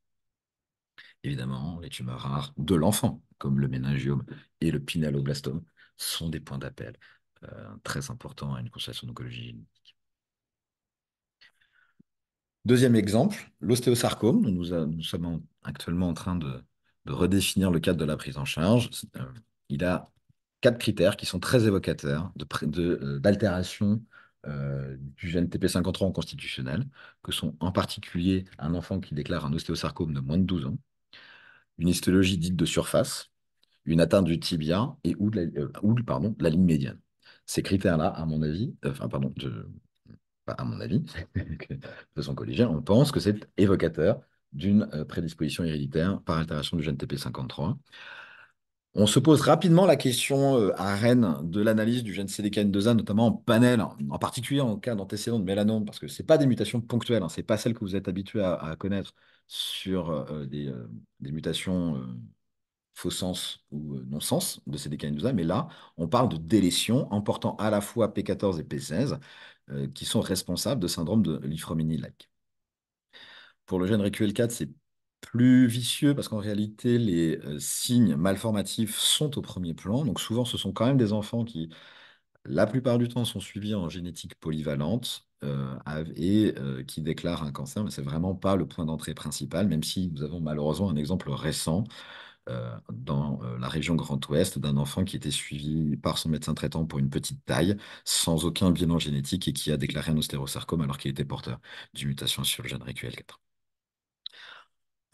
Évidemment, les tumeurs rares de l'enfant, comme le méningiome et le pinaloblastome, sont des points d'appel euh, très importants à une consultation d'oncologie génétique. Deuxième exemple, l'ostéosarcome, nous, euh, sommes actuellement en train de, redéfinir le cadre de la prise en charge. Euh, il a quatre critères qui sont très évocateurs d'altération du gène TP53 en constitutionnel, que sont en particulier un enfant qui déclare un ostéosarcome de moins de 12 ans, une histologie dite de surface, une atteinte du tibia et ou de la, euh, pardon, la ligne médiane. Ces critères-là, à mon avis, euh, enfin, pardon, de, à mon avis, de façon collégiale, on pense que c'est évocateur d'une euh, prédisposition héréditaire par altération du gène TP53. On se pose rapidement la question à Rennes de l'analyse du gène CDKN2A, notamment en panel, en particulier en cas d'antécédent de mélanome, parce que ce sont pas des mutations ponctuelles, hein, ce n'est pas celles que vous êtes habitué à, connaître sur des, mutations faux sens ou euh, non-sens de ces a mais là, on parle de délétion portant à la fois P14 et P16, euh, qui sont responsables de syndrome de Fraumeni-like. Pour le gène RQL4, c'est plus vicieux parce qu'en réalité, les euh, signes malformatifs sont au premier plan. Donc souvent, ce sont quand même des enfants qui, la plupart du temps, sont suivis en génétique polyvalente et qui déclarent un cancer, mais ce n'est vraiment pas le point d'entrée principal, même si nous avons malheureusement un exemple récent euh, dans euh, la région Grand Ouest d'un enfant qui était suivi par son médecin traitant pour une petite taille, sans aucun bilan génétique et qui a déclaré un ostérosarcome alors qu'il était porteur d'une mutation sur le gène rql 4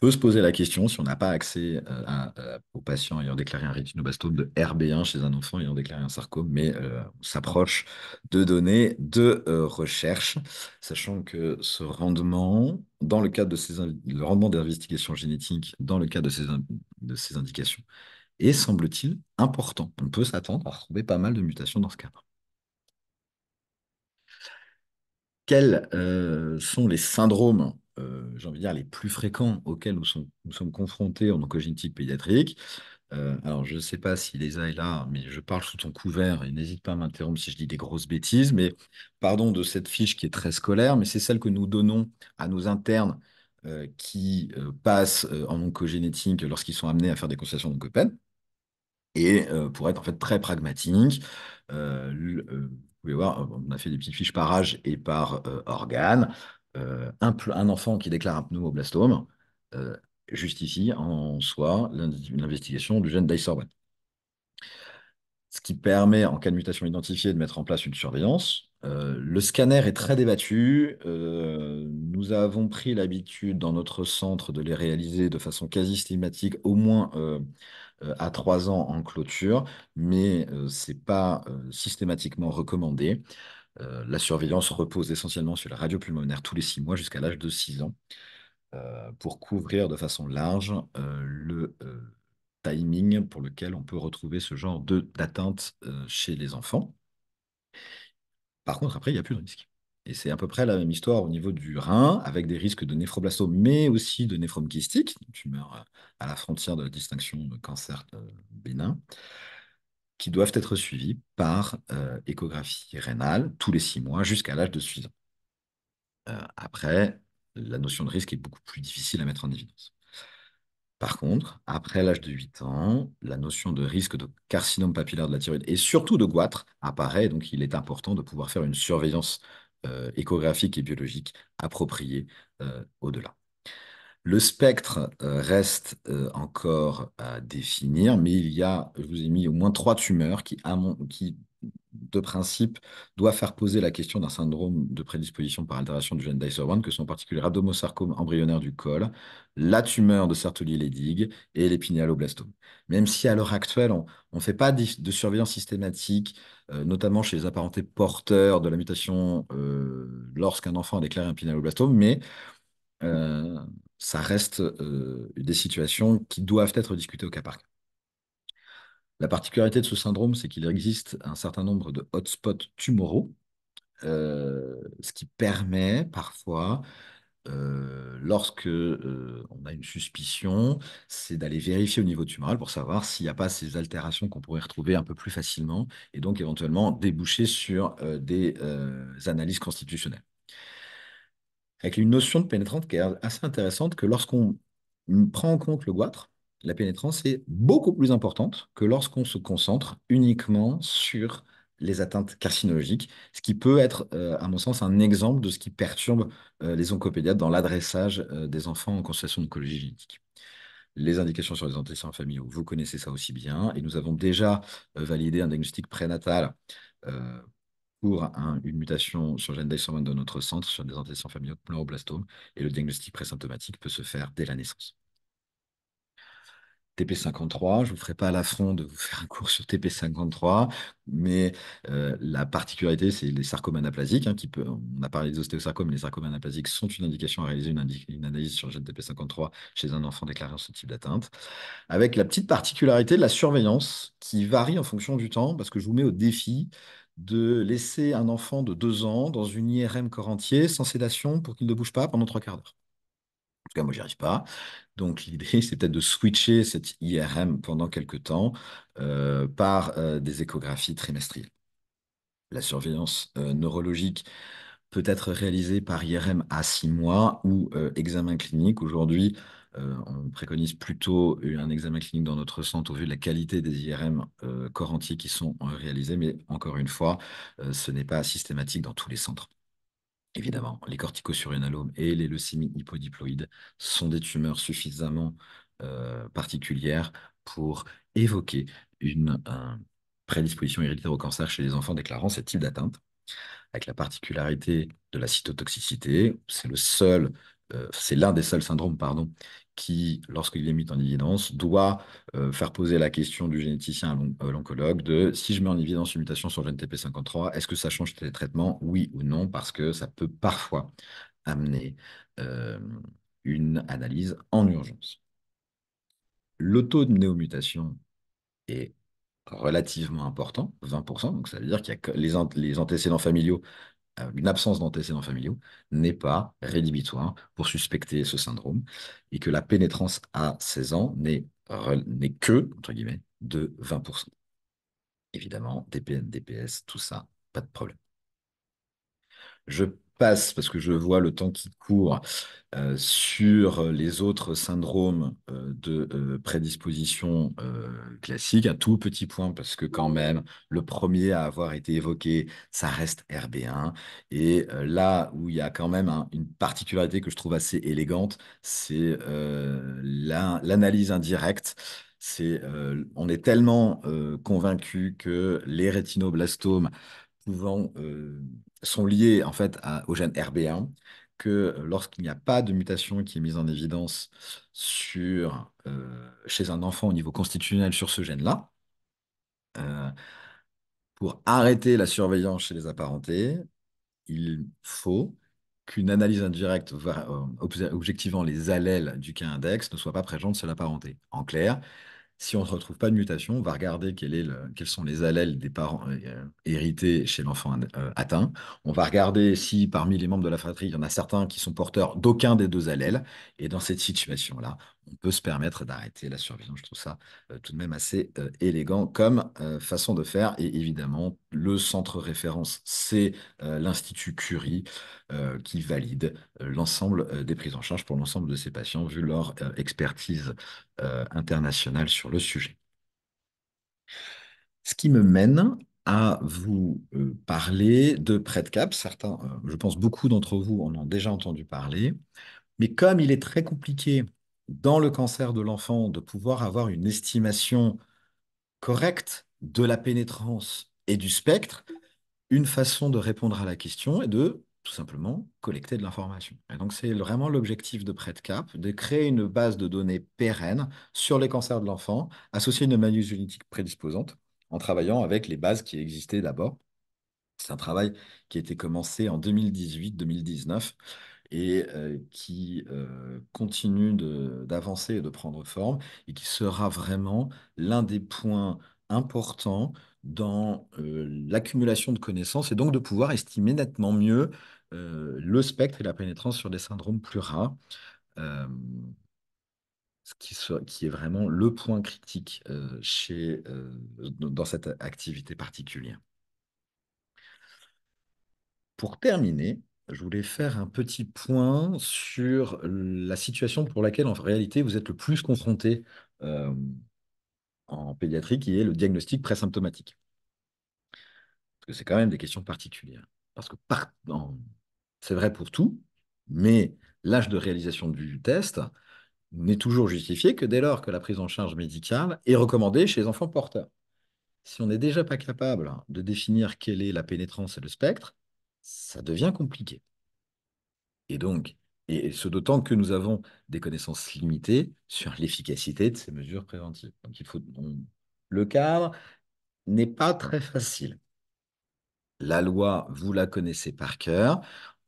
On peut se poser la question si on n'a pas accès euh, aux patients ayant déclaré un rétinobastome de RB1 chez un enfant ayant déclaré un sarcome, mais on s'approche de données de recherche, sachant que ce rendement, dans le cadre de ces le rendement d'investigation génétique, dans le cadre de ces de ces indications et semble-t-il, important. On peut s'attendre à retrouver pas mal de mutations dans ce cadre. Quels euh, sont les syndromes, euh, j'ai envie de dire, les plus fréquents auxquels nous, sommes confrontés en oncogénétique pédiatrique euh, alors, je ne sais pas si lesa est là, mais je parle sous ton couvert et n'hésite pas à m'interrompre si je dis des grosses bêtises. Mais pardon de cette fiche qui est très scolaire, mais c'est celle que nous donnons à nos internes euh, qui euh, passent euh, en oncogénétique lorsqu'ils sont amenés à faire des concessions d'oncopène. Et pour être en fait très pragmatique, vous pouvez voir, on a fait des petites fiches par âge et par organe. un, enfant qui déclare un pneumoblastome euh, justifie en soi l'investigation du gène -1. Ce qui permet, en cas de mutation identifiée, de mettre en place une surveillance euh, le scanner est très débattu. Euh, nous avons pris l'habitude dans notre centre de les réaliser de façon quasi systématique, au moins euh, à trois ans en clôture, mais ce n'est pas systématiquement recommandé. la surveillance repose essentiellement sur la radio pulmonaire tous les six mois jusqu'à l'âge de six ans pour couvrir de façon large le timing pour lequel on peut retrouver ce genre d'atteinte chez les enfants. Par contre, après, il n'y a plus de risque. Et c'est à peu près la même histoire au niveau du rein, avec des risques de néphroblastome, mais aussi de néphrome une tumeur euh, à la frontière de la distinction de cancer bénin, qui doivent être suivis par euh, échographie rénale tous les six mois jusqu'à l'âge de 6 ans. Euh, après, la notion de risque est beaucoup plus difficile à mettre en évidence. Par contre, après l'âge de 8 ans, la notion de risque de carcinome papillaire de la thyroïde et surtout de goitre apparaît, donc il est important de pouvoir faire une surveillance euh, échographique et biologique appropriée euh, au-delà. Le spectre euh, reste encore à définir, mais il y a, je vous ai mis au moins trois tumeurs qui, qui de principe, doit faire poser la question d'un syndrome de prédisposition par altération du gène DICER1, que sont en particulier l'abdomosarcome embryonnaire du col, la tumeur de sertoli ledig et l'épinaloblastome. Même si à l'heure actuelle, on ne fait pas de surveillance systématique, euh, notamment chez les apparentés porteurs de la mutation euh, lorsqu'un enfant a déclaré un épinaloblastome, mais euh, ça reste des situations qui doivent être discutées au cas par cas. La particularité de ce syndrome, c'est qu'il existe un certain nombre de hotspots tumoraux, euh, ce qui permet parfois, euh, lorsque euh, on a une suspicion, c'est d'aller vérifier au niveau tumoral pour savoir s'il n'y a pas ces altérations qu'on pourrait retrouver un peu plus facilement et donc éventuellement déboucher sur des analyses constitutionnelles. Avec une notion de pénétrante qui est assez intéressante, que lorsqu'on prend en compte le goitre, la pénétrance est beaucoup plus importante que lorsqu'on se concentre uniquement sur les atteintes carcinologiques, ce qui peut être, euh, à mon sens, un exemple de ce qui perturbe euh, les oncopédiatres dans l'adressage euh, des enfants en consultation d'oncologie génétique. Les indications sur les antécédents familiaux, vous connaissez ça aussi bien, et nous avons déjà validé un diagnostic prénatal pour une mutation sur le gène d'Iceman de notre centre sur des antécédents familiaux de et le diagnostic présymptomatique peut se faire dès la naissance. TP53. Je ne vous ferai pas l'affront de vous faire un cours sur TP53, mais euh, la particularité, c'est les sarcomes hein, qui on a parlé des ostéosarcomes, mais les sarcomes sont une indication à réaliser une, analyse sur le gène TP53 chez un enfant déclarant ce type d'atteinte. Avec la petite particularité de la surveillance qui varie en fonction du temps, parce que je vous mets au défi de laisser un enfant de 2 ans dans une IRM corps entier sans sédation pour qu'il ne bouge pas pendant trois quarts d'heure. En tout cas, moi, n'y arrive pas. Donc, l'idée, c'est peut-être de switcher cette IRM pendant quelques temps euh, par euh, des échographies trimestrielles. La surveillance euh, neurologique peut être réalisée par IRM à six mois ou examen clinique. Aujourd'hui, on préconise plutôt un examen clinique dans notre centre au vu de la qualité des IRM corps entier qui sont réalisés, mais encore une fois, ce n'est pas systématique dans tous les centres. Évidemment, les corticosurénalomes et les leucémies hypodiploïdes sont des tumeurs suffisamment euh, particulières pour évoquer une prédisposition héréditaire au cancer chez les enfants déclarant ce type d'atteinte, avec la particularité de la cytotoxicité. C'est le seul euh, c'est l'un des seuls syndromes, pardon, qui, lorsqu'il est mis en évidence, doit euh, faire poser la question du généticien à euh, l'oncologue de si je mets en évidence une mutation sur le tp 53 est-ce que ça change les traitements Oui ou non, parce que ça peut parfois amener une analyse en urgence. Le taux de néomutation est relativement important, 20%, donc ça veut dire qu'il y a les antécédents familiaux euh, une absence d'antécédents familiaux n'est pas rédhibitoire pour suspecter ce syndrome et que la pénétrance à 16 ans n'est que, entre guillemets, de 20%. Évidemment, DPN, DPS, tout ça, pas de problème. Je parce que je vois le temps qui court euh, sur euh, les autres syndromes euh, de prédisposition classique, un tout petit point, parce que quand même, le premier à avoir été évoqué, ça reste RB1. Et là où il y a quand même une particularité que je trouve assez élégante, c'est l'analyse indirecte c'est on est tellement convaincu que les rétinoblastomes pouvant euh, sont liées en fait au gène RB1 que euh, lorsqu'il n'y a pas de mutation qui est mise en évidence sur, euh, chez un enfant au niveau constitutionnel sur ce gène-là, euh, pour arrêter la surveillance chez les apparentés, il faut qu'une analyse indirecte objectivant les allèles du cas index ne soit pas présente chez l'apparenté. En clair, si on ne retrouve pas de mutation, on va regarder quels sont les allèles des parents euh, euh, hérités chez l'enfant euh, atteint. On va regarder si parmi les membres de la fratrie, il y en a certains qui sont porteurs d'aucun des deux allèles. Et dans cette situation-là, on peut se permettre d'arrêter la surveillance. Je trouve ça euh, tout de même assez euh, élégant comme euh, façon de faire. Et évidemment, le centre référence, c'est l'Institut Curie qui valide l'ensemble des prises en charge pour l'ensemble de ces patients, vu leur expertise internationale sur le sujet. Ce qui me mène à vous parler de PredCap. Certains, je pense beaucoup d'entre vous en ont déjà entendu parler. Mais comme il est très compliqué dans le cancer de l'enfant, de pouvoir avoir une estimation correcte de la pénétrance et du spectre, une façon de répondre à la question est de tout simplement collecter de l'information. donc c'est vraiment l'objectif de PredCap, de créer une base de données pérenne sur les cancers de l'enfant, associée une maladie génétique prédisposante, en travaillant avec les bases qui existaient d'abord. C'est un travail qui a été commencé en 2018-2019 et qui continue d'avancer et de prendre forme, et qui sera vraiment l'un des points importants dans l'accumulation de connaissances, et donc de pouvoir estimer nettement mieux le spectre et la pénétrance sur des syndromes plus rares. ce qui, est vraiment le point critique dans cette activité particulière. Pour terminer, je voulais faire un petit point sur la situation pour laquelle en réalité vous êtes le plus confronté en pédiatrie, qui est le diagnostic présymptomatique. Parce que c'est quand même des questions particulières. Parce que c'est vrai pour tout, mais l'âge de réalisation du test n'est toujours justifié que dès lors que la prise en charge médicale est recommandée chez les enfants porteurs. Si on n'est déjà pas capable de définir quelle est la pénétrance et le spectre, ça devient compliqué. Et donc, et ce d'autant que nous avons des connaissances limitées sur l'efficacité de ces mesures préventives. Donc, il faut, le cadre n'est pas très facile. La loi, vous la connaissez par cœur.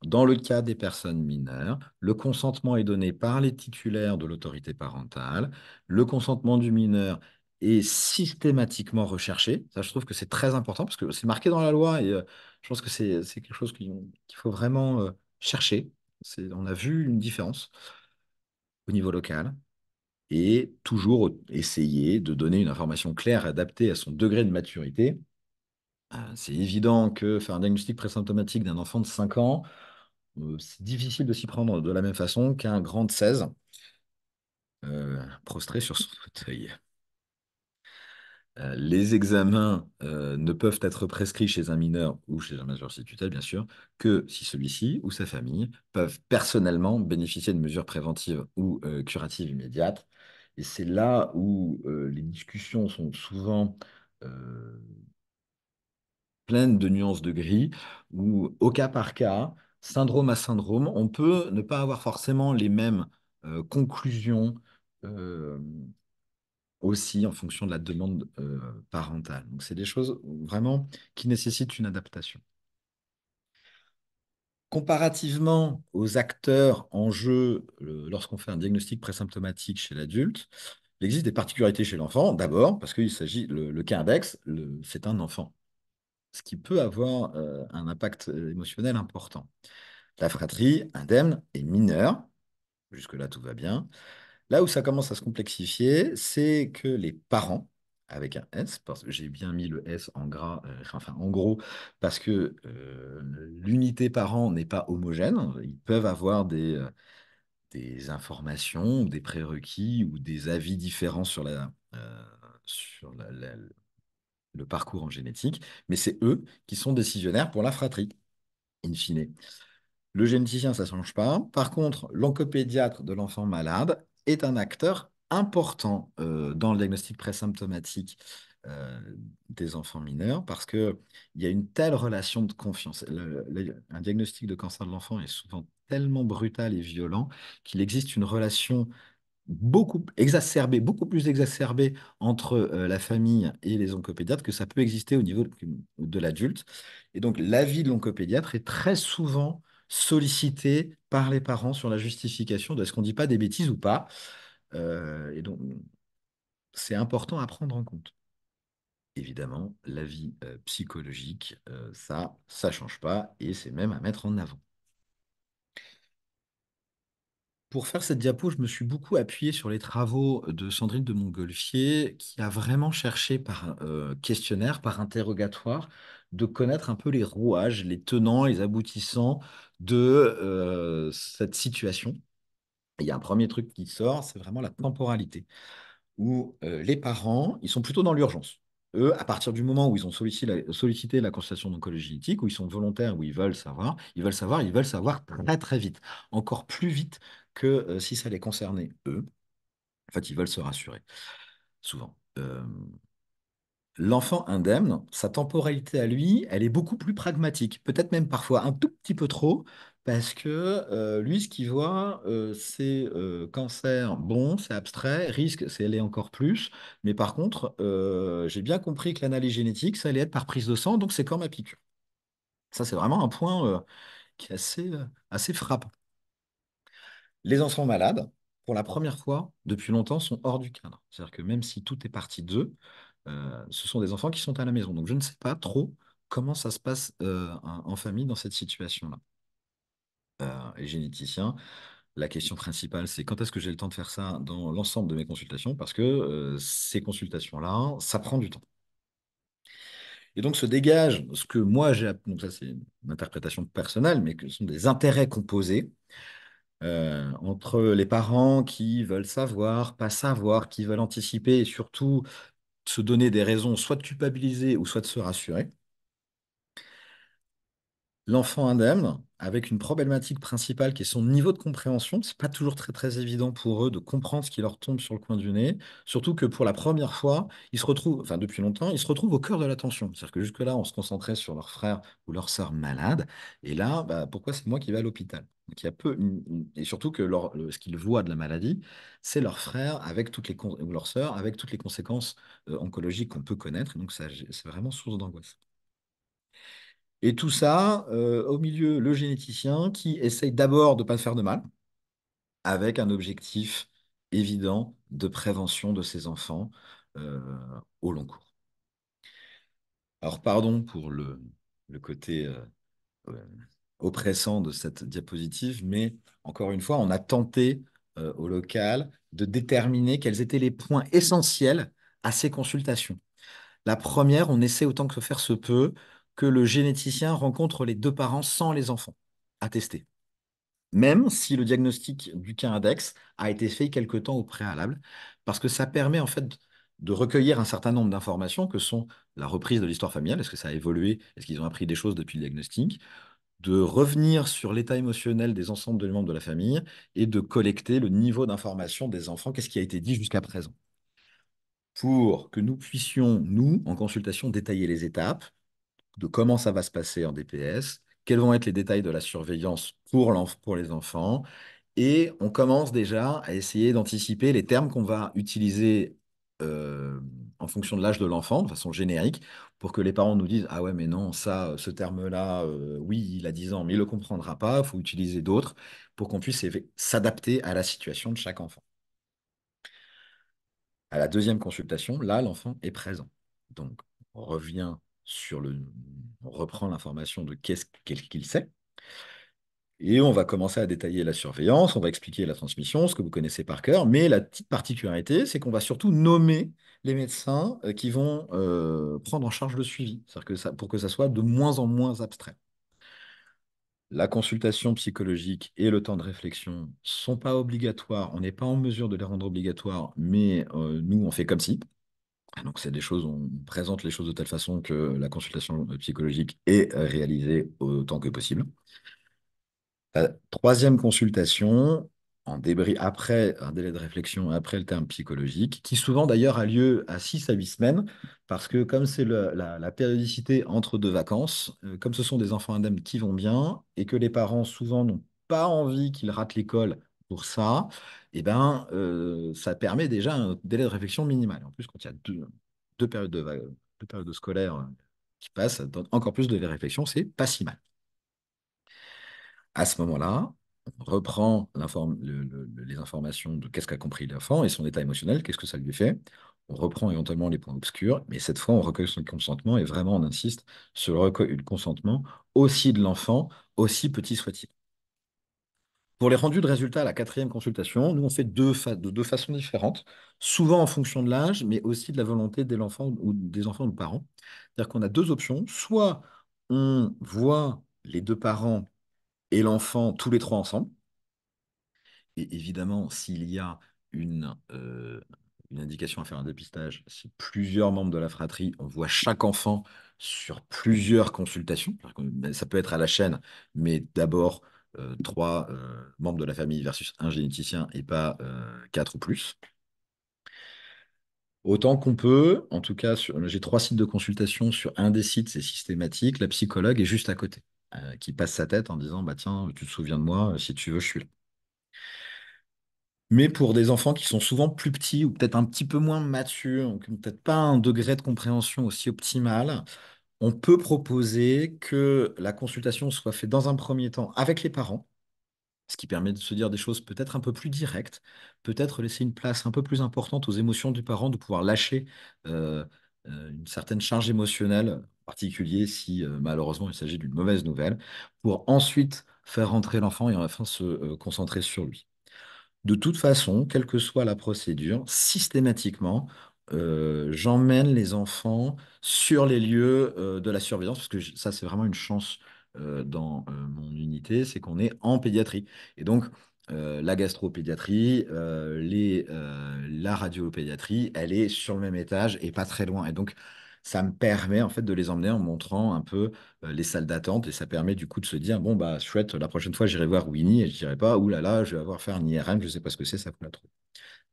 Dans le cas des personnes mineures, le consentement est donné par les titulaires de l'autorité parentale. Le consentement du mineur est systématiquement recherché. Ça, je trouve que c'est très important parce que c'est marqué dans la loi et euh, je pense que c'est quelque chose qu'il faut vraiment euh, chercher. On a vu une différence au niveau local et toujours essayer de donner une information claire adaptée à son degré de maturité. Euh, c'est évident que faire un diagnostic présymptomatique d'un enfant de 5 ans, c'est difficile de s'y prendre de la même façon qu'un grand de 16 prostré sur son fauteuil. Euh, les examens euh, ne peuvent être prescrits chez un mineur ou chez un majeur institutuel, bien sûr, que si celui-ci ou sa famille peuvent personnellement bénéficier de mesures préventives ou euh, curatives immédiates. Et c'est là où les discussions sont souvent pleines de nuances de gris, où au cas par cas, syndrome à syndrome, on peut ne pas avoir forcément les mêmes conclusions aussi en fonction de la demande euh, parentale. Donc, c'est des choses vraiment qui nécessitent une adaptation. Comparativement aux acteurs en jeu, lorsqu'on fait un diagnostic présymptomatique chez l'adulte, il existe des particularités chez l'enfant. D'abord, parce qu'il s'agit, le, cas index, c'est un enfant, ce qui peut avoir euh, un impact euh, émotionnel important. La fratrie indemne est mineure, jusque-là tout va bien. Là où ça commence à se complexifier, c'est que les parents, avec un S, parce que j'ai bien mis le S en gras, euh, enfin en gros, parce que euh, l'unité parent n'est pas homogène. Ils peuvent avoir des, euh, informations, des prérequis ou des avis différents sur, le parcours en génétique, mais c'est eux qui sont décisionnaires pour la fratrie, in fine. Le généticien, ça ne change pas. Par contre, l'oncopédiatre de l'enfant malade, est un acteur important euh, dans le diagnostic présymptomatique euh, des enfants mineurs parce qu'il y a une telle relation de confiance. un diagnostic de cancer de l'enfant est souvent tellement brutal et violent qu'il existe une relation beaucoup exacerbée, beaucoup plus exacerbée entre euh, la famille et les oncopédiatres que ça peut exister au niveau de, de l'adulte. Et donc, l'avis de l'oncopédiatre est très souvent sollicité par les parents sur la justification de est-ce qu'on ne dit pas des bêtises ou pas. Euh, et donc, c'est important à prendre en compte. Évidemment, la vie euh, psychologique, euh, ça, ça change pas et c'est même à mettre en avant. Pour faire cette diapo, je me suis beaucoup appuyé sur les travaux de Sandrine de Montgolfier, qui a vraiment cherché par euh, questionnaire, par interrogatoire, de connaître un peu les rouages, les tenants, les aboutissants de euh, cette situation. Il y a un premier truc qui sort, c'est vraiment la temporalité, où euh, les parents, ils sont plutôt dans l'urgence. Eux, à partir du moment où ils ont sollicité, la consultation d'oncologie génétique, où ils sont volontaires, où ils veulent savoir, ils veulent savoir, ils veulent savoir très très vite, encore plus vite que euh, si ça les concernait eux. En fait, ils veulent se rassurer, souvent. Euh, l'enfant indemne, sa temporalité à lui, elle est beaucoup plus pragmatique, peut-être même parfois un tout petit peu trop, parce que euh, lui, ce qu'il voit, c'est cancer, bon, c'est abstrait, risque, c'est aller encore plus, mais par contre, j'ai bien compris que l'analyse génétique, ça allait être par prise de sang, donc c'est comme ma piqûre. Ça, c'est vraiment un point qui est assez, assez frappant. Les enfants malades, pour la première fois depuis longtemps, sont hors du cadre. C'est-à-dire que même si tout est parti d'eux, euh, ce sont des enfants qui sont à la maison. Donc je ne sais pas trop comment ça se passe euh, en famille dans cette situation-là. Euh, et généticien, la question principale, c'est quand est-ce que j'ai le temps de faire ça dans l'ensemble de mes consultations Parce que ces consultations-là, ça prend du temps. Et donc se dégage ce que moi j'ai, donc ça c'est une interprétation personnelle, mais que ce sont des intérêts composés euh, entre les parents qui veulent savoir, pas savoir, qui veulent anticiper et surtout se donner des raisons soit de culpabiliser ou soit de se rassurer. L'enfant indemne, avec une problématique principale qui est son niveau de compréhension, c'est pas toujours très très évident pour eux de comprendre ce qui leur tombe sur le coin du nez, surtout que pour la première fois, ils se retrouvent, enfin depuis longtemps, ils se retrouvent au cœur de l'attention. C'est-à-dire que jusque-là, on se concentrait sur leur frère ou leur sœur malade, et là, bah, pourquoi c'est moi qui vais à l'hôpital a peu, et surtout que ce qu'ils voient de la maladie, c'est leur frère avec toutes les, ou leur sœur avec toutes les conséquences euh, oncologiques qu'on peut connaître. Donc, c'est vraiment source d'angoisse. Et tout ça, euh, au milieu, le généticien qui essaye d'abord de ne pas faire de mal, avec un objectif évident de prévention de ses enfants euh, au long cours. Alors, pardon pour le, le côté oppressant de cette diapositive, mais encore une fois, on a tenté euh, au local de déterminer quels étaient les points essentiels à ces consultations. La première, on essaie autant que faire se peut que le généticien rencontre les deux parents sans les enfants à tester. Même si le diagnostic du cas index a été fait quelque temps au préalable, parce que ça permet en fait de recueillir un certain nombre d'informations que sont la reprise de l'histoire familiale, est-ce que ça a évolué, est-ce qu'ils ont appris des choses depuis le diagnostic, de revenir sur l'état émotionnel des ensembles de membres de la famille et de collecter le niveau d'information des enfants, qu'est-ce qui a été dit jusqu'à présent. Pour que nous puissions, nous, en consultation, détailler les étapes de comment ça va se passer en DPS, quels vont être les détails de la surveillance pour, pour les enfants, et on commence déjà à essayer d'anticiper les termes qu'on va utiliser euh, en fonction de l'âge de l'enfant, de façon générique, pour que les parents nous disent Ah ouais, mais non, ça, euh, ce terme-là, euh, oui, il a 10 ans, mais il ne le comprendra pas, il faut utiliser d'autres, pour qu'on puisse s'adapter à la situation de chaque enfant. À la deuxième consultation, là, l'enfant est présent. Donc, on revient sur le. On reprend l'information de qu'est-ce qu'il sait. Et on va commencer à détailler la surveillance, on va expliquer la transmission, ce que vous connaissez par cœur. Mais la petite particularité, c'est qu'on va surtout nommer les médecins euh, qui vont euh, prendre en charge le suivi, que ça, pour que ça soit de moins en moins abstrait. La consultation psychologique et le temps de réflexion sont pas obligatoires. On n'est pas en mesure de les rendre obligatoires, mais euh, nous, on fait comme si. Donc, c'est des choses, on présente les choses de telle façon que la consultation psychologique est réalisée autant que possible. troisième consultation, en débris après un délai de réflexion, après le terme psychologique, qui souvent d'ailleurs a lieu à 6 à 8 semaines, parce que comme c'est la, périodicité entre deux vacances, euh, comme ce sont des enfants indemnes qui vont bien, et que les parents souvent n'ont pas envie qu'ils ratent l'école pour ça, et eh ben, euh, ça permet déjà un délai de réflexion minimal. En plus, quand il y a deux, périodes, de, deux périodes scolaires euh, qui passent, ça donne encore plus de réflexion, c'est pas si mal. À ce moment-là, reprend les informations de qu'est-ce qu'a compris l'enfant et son état émotionnel, qu'est-ce que ça lui fait. On reprend éventuellement les points obscurs, mais cette fois, on recueille son consentement et vraiment, on insiste sur le consentement aussi de l'enfant, aussi petit soit-il. Pour les rendus de résultats à la quatrième consultation, nous, on fait deux de deux façons différentes, souvent en fonction de l'âge, mais aussi de la volonté des enfants ou des enfants de parents. C'est-à-dire qu'on a deux options. Soit on voit les deux parents et l'enfant, tous les trois ensemble. Et évidemment, s'il y a une, euh, une indication à faire un dépistage, si plusieurs membres de la fratrie, on voit chaque enfant sur plusieurs consultations. Ben, ça peut être à la chaîne, mais d'abord euh, trois euh, membres de la famille versus un généticien et pas quatre ou plus. Autant qu'on peut, en tout cas, j'ai trois sites de consultation. Sur un des sites, c'est systématique. La psychologue est juste à côté. Euh, qui passe sa tête en disant bah tiens, tu te souviens de moi, euh, si tu veux, je suis là. Mais pour des enfants qui sont souvent plus petits ou peut-être un petit peu moins matures, qui n'ont peut-être pas un degré de compréhension aussi optimal, on peut proposer que la consultation soit faite dans un premier temps avec les parents, ce qui permet de se dire des choses peut-être un peu plus directes, peut-être laisser une place un peu plus importante aux émotions du parent, de pouvoir lâcher euh, une certaine charge émotionnelle particulier si euh, malheureusement il s'agit d'une mauvaise nouvelle, pour ensuite faire rentrer l'enfant et enfin se euh, concentrer sur lui. De toute façon, quelle que soit la procédure, systématiquement, euh, j'emmène les enfants sur les lieux de la surveillance, parce que ça c'est vraiment une chance dans mon unité, c'est qu'on est en pédiatrie. Et donc, la gastropédiatrie, euh, les, la radiopédiatrie, elle est sur le même étage et pas très loin. Et donc, ça me permet en fait de les emmener en montrant un peu euh, les salles d'attente et ça permet du coup de se dire bon bah chouette, la prochaine fois j'irai voir Winnie et je dirai pas oulala, là là, je vais avoir faire un IRM, je sais pas ce que c'est, ça pour la trop.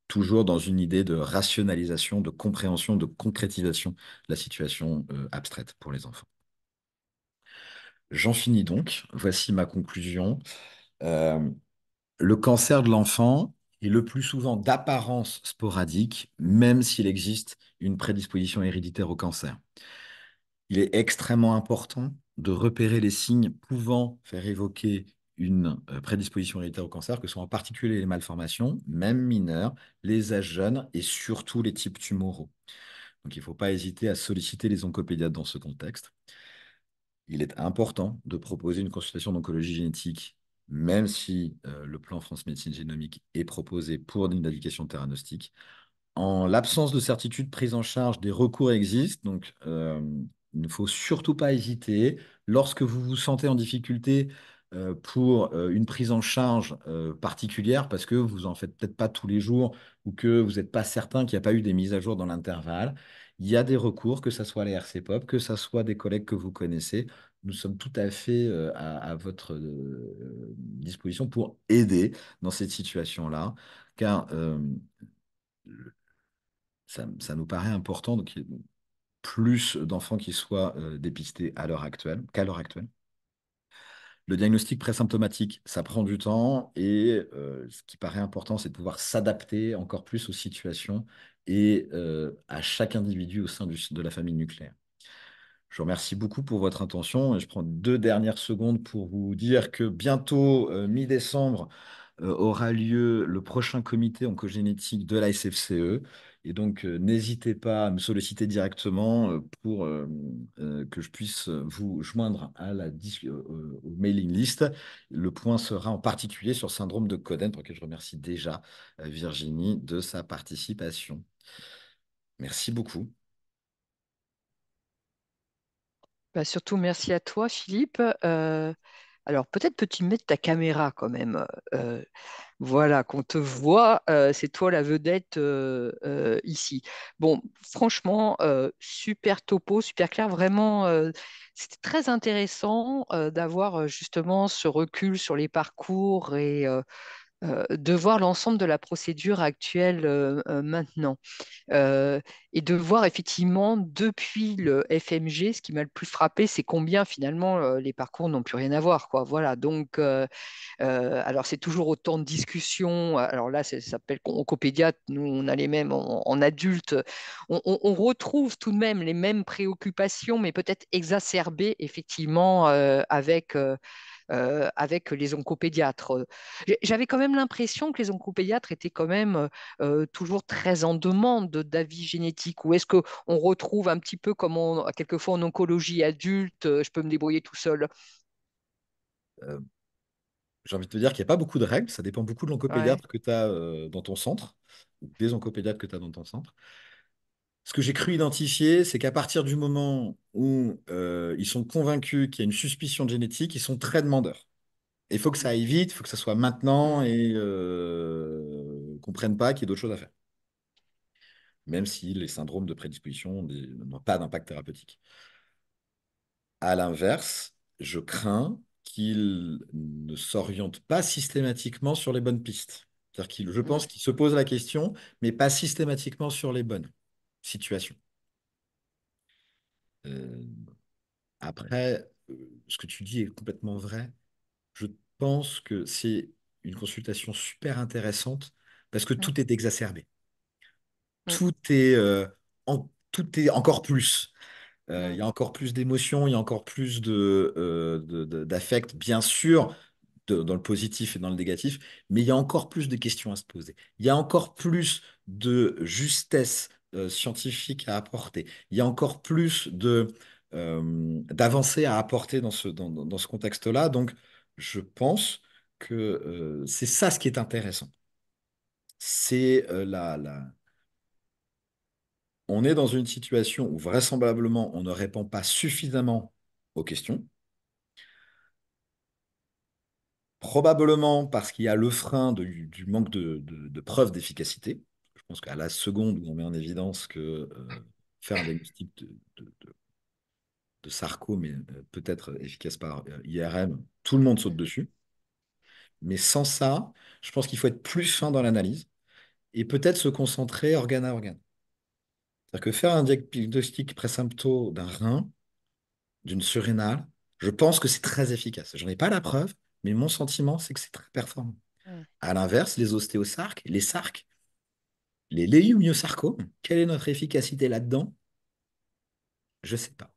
Toujours dans une idée de rationalisation, de compréhension, de concrétisation de la situation euh, abstraite pour les enfants. J'en finis donc. Voici ma conclusion. Euh, le cancer de l'enfant, et le plus souvent d'apparence sporadique, même s'il existe une prédisposition héréditaire au cancer. Il est extrêmement important de repérer les signes pouvant faire évoquer une euh, prédisposition héréditaire au cancer, que sont en particulier les malformations, même mineures, les âges jeunes et surtout les types tumoraux. Donc il ne faut pas hésiter à solliciter les oncopédiates dans ce contexte. Il est important de proposer une consultation d'oncologie génétique même si euh, le plan France Médecine Génomique est proposé pour une indication théranostique, en l'absence de certitude prise en charge, des recours existent. Donc, euh, il ne faut surtout pas hésiter. Lorsque vous vous sentez en difficulté euh, pour une prise en charge particulière, parce que vous en faites peut-être pas tous les jours ou que vous n'êtes pas certain qu'il n'y a pas eu des mises à jour dans l'intervalle, il y a des recours, que ce soit les RCPOP, que ce soit des collègues que vous connaissez nous sommes tout à fait euh, à, votre euh, disposition pour aider dans cette situation-là, car euh, ça, nous paraît important donc, plus d'enfants qui soient dépistés à l'heure actuelle qu'à l'heure actuelle. Le diagnostic présymptomatique, ça prend du temps et ce qui paraît important, c'est de pouvoir s'adapter encore plus aux situations et à chaque individu au sein de la famille nucléaire. Je vous remercie beaucoup pour votre attention et je prends deux dernières secondes pour vous dire que bientôt, euh, mi-décembre, euh, aura lieu le prochain comité oncogénétique de la SFCE. Et donc, euh, n'hésitez pas à me solliciter directement pour que je puisse vous joindre à la mailing list. Le point sera en particulier sur le syndrome de Coden, pour lequel je remercie déjà Virginie de sa participation. Merci beaucoup. Bah, surtout, merci à toi, Philippe. Euh, alors, peut-être peux-tu mettre ta caméra quand même. Euh, voilà, qu'on te voit, euh, c'est toi la vedette ici. Bon, franchement, super topo, super clair. Vraiment, c'était très intéressant d'avoir justement ce recul sur les parcours et euh, de voir l'ensemble de la procédure actuelle euh, euh, maintenant et de voir effectivement depuis le FMG, ce qui m'a le plus frappé, c'est combien finalement les parcours n'ont plus rien à voir. Quoi. Voilà, donc, alors c'est toujours autant de discussions. Alors là, ça s'appelle oncopédiate, nous on a les mêmes en, adulte. On, retrouve tout de même les mêmes préoccupations, mais peut-être exacerbées effectivement avec euh, avec les oncopédiatres. J'avais quand même l'impression que les oncopédiatres étaient quand même euh, euh, toujours très en demande d'avis génétiques. Ou est-ce qu'on retrouve un petit peu comme on, quelquefois en oncologie adulte, je peux me débrouiller tout seul J'ai envie de te dire qu'il n'y a pas beaucoup de règles. Ça dépend beaucoup de l'oncopédiatre que tu as dans ton centre, des oncopédiatres que tu as dans ton centre ce que j'ai cru identifier, c'est qu'à partir du moment où euh, ils sont convaincus qu'il y a une suspicion génétique, ils sont très demandeurs. Il faut que ça aille vite, il faut que ça soit maintenant et euh, qu'on ne prenne pas qu'il y ait d'autres choses à faire. Même si les syndromes de prédisposition n'ont pas d'impact thérapeutique. À l'inverse, je crains qu'ils ne s'orientent pas systématiquement sur les bonnes pistes. cest à je mmh. pense qu'ils se posent la question, mais pas systématiquement sur les bonnes situation. Euh, après, euh, ce que tu dis est complètement vrai. Je pense que c'est une consultation super intéressante parce que tout est exacerbé. Tout est, euh, en, tout est encore plus. il y a encore plus d'émotions, il y a encore plus d'affects, de, bien sûr, dans le positif et dans le négatif, mais il y a encore plus de questions à se poser. Il y a encore plus de justesse euh, scientifique à apporter. Il y a encore plus de euh, d'avancées à apporter dans ce, dans, ce contexte-là. Donc, je pense que euh, c'est ça ce qui est intéressant. C'est la, la, On est dans une situation où vraisemblablement on ne répond pas suffisamment aux questions. Probablement parce qu'il y a le frein du manque de, de preuves d'efficacité je pense qu'à la seconde où on met en évidence que euh, faire des types de, de, mais euh, peut-être efficace par euh, IRM, tout le monde saute dessus. Mais sans ça, je pense qu'il faut être plus fin dans l'analyse et peut-être se concentrer organe à organe. C'est-à-dire que faire un diagnostic présympto d'un rein, d'une surrénale, je pense que c'est très efficace. Je n'en ai pas la preuve, mais mon sentiment, c'est que c'est très performant. A À l'inverse, les ostéosarques, les sarques, les sarco, quelle est notre efficacité là-dedans Je ne sais pas.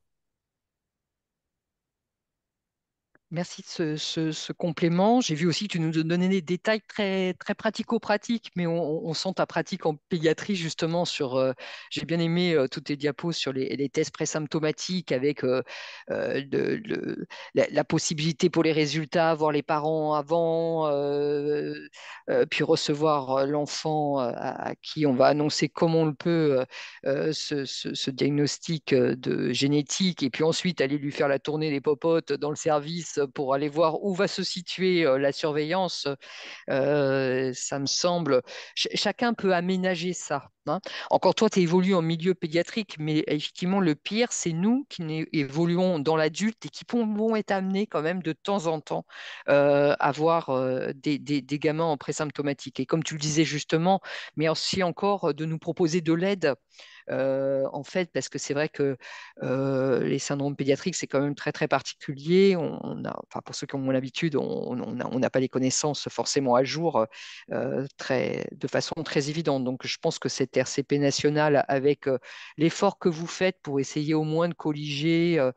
Merci de ce, ce, complément. J'ai vu aussi que tu nous donnais des détails très, très pratico-pratiques, mais on, sent ta pratique en pédiatrie justement sur. Euh, j'ai bien aimé euh, toutes tes diapos sur les, les tests présymptomatiques avec euh, la, possibilité pour les résultats, voir les parents avant, puis recevoir l'enfant à, qui on va annoncer comme on le peut ce, ce, diagnostic de génétique, et puis ensuite aller lui faire la tournée des popotes dans le service pour aller voir où va se situer euh, la surveillance, euh, ça me semble, chacun peut aménager ça. Hein. Encore toi, tu évolues en milieu pédiatrique, mais effectivement, le pire, c'est nous qui évoluons dans l'adulte et qui pouvons être amenés quand même de temps en temps euh, à voir des, gamins en présymptomatique. Et comme tu le disais justement, mais aussi encore de nous proposer de l'aide en fait, parce que c'est vrai que les syndromes pédiatriques, c'est quand même très, très particulier. On, enfin, pour ceux qui ont l'habitude, on n'a pas les connaissances forcément à jour très, de façon très évidente. Donc, je pense que cette RCP nationale, avec l'effort que vous faites pour essayer au moins de colliger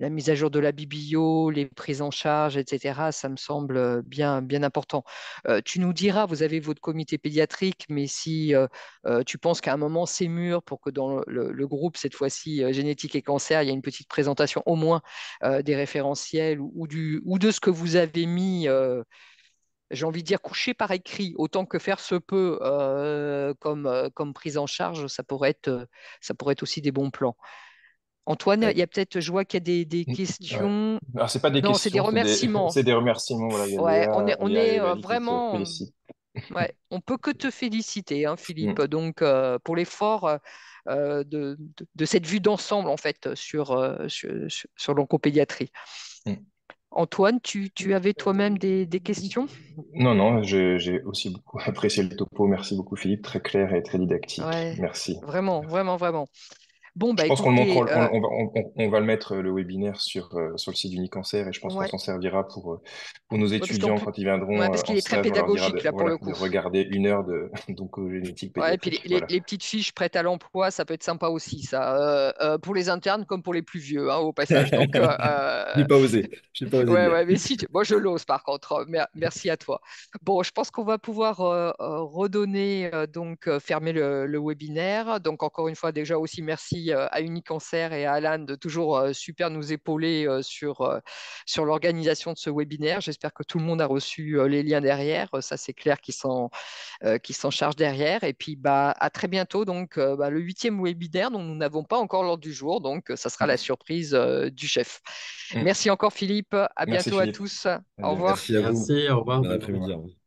la mise à jour de la biblio, les prises en charge, etc. Ça me semble euh, bien, bien important. Euh, tu nous diras, vous avez votre comité pédiatrique, mais si euh, tu penses qu'à un moment c'est mûr pour que dans le, groupe, cette fois-ci génétique et cancer, il y a une petite présentation au moins des référentiels ou, de ce que vous avez mis j'ai envie de dire coucher par écrit autant que faire se peut comme, prise en charge, ça pourrait, ça pourrait être aussi des bons plans. Antoine, il y a peut-être, je vois qu'il y a des, questions. Alors, c'est pas des questions. c'est des remerciements. des, remerciements. Ah, on est, vraiment. Euh, on peut que te féliciter, hein, mm. Philippe, donc euh, pour l'effort euh, de, cette vue d'ensemble en fait sur, l'oncopédiatrie. Mm. Antoine, tu, avais toi-même des, questions Non, non, j'ai aussi beaucoup apprécié le topo. Merci beaucoup, Philippe, très clair et très didactique. merci. Vraiment, vraiment, vraiment. Bah, je pense qu'on euh, on, va le mettre euh, le webinaire sur, euh, sur le site d'Unicancer et je pense qu'on s'en servira pour, pour nos étudiants quand ils viendront. parce qu'il est très pédagogique là pour Regarder une heure de génétique. et puis les, petites fiches prêtes à l'emploi, ça peut être sympa aussi, ça, pour les internes comme pour les plus vieux, hein, au passage. je n'ai pas osé. Je pas moi je l'ose par contre. Merci à toi. Bon, je pense qu'on va pouvoir redonner donc fermer le webinaire. Donc encore une fois, déjà aussi merci euh, à à Unicancer et à Alan de toujours euh, super nous épauler euh, sur, sur l'organisation de ce webinaire. J'espère que tout le monde a reçu les liens derrière. Ça, c'est clair qu'ils s'en qui s'en charge derrière. Et puis, bah, à très bientôt. Donc, bah, le huitième webinaire dont nous n'avons pas encore l'ordre du jour. Donc, ça sera mmh. la surprise du chef. Mmh. Merci encore, Philippe. À bientôt à tous. Au revoir. Merci au revoir.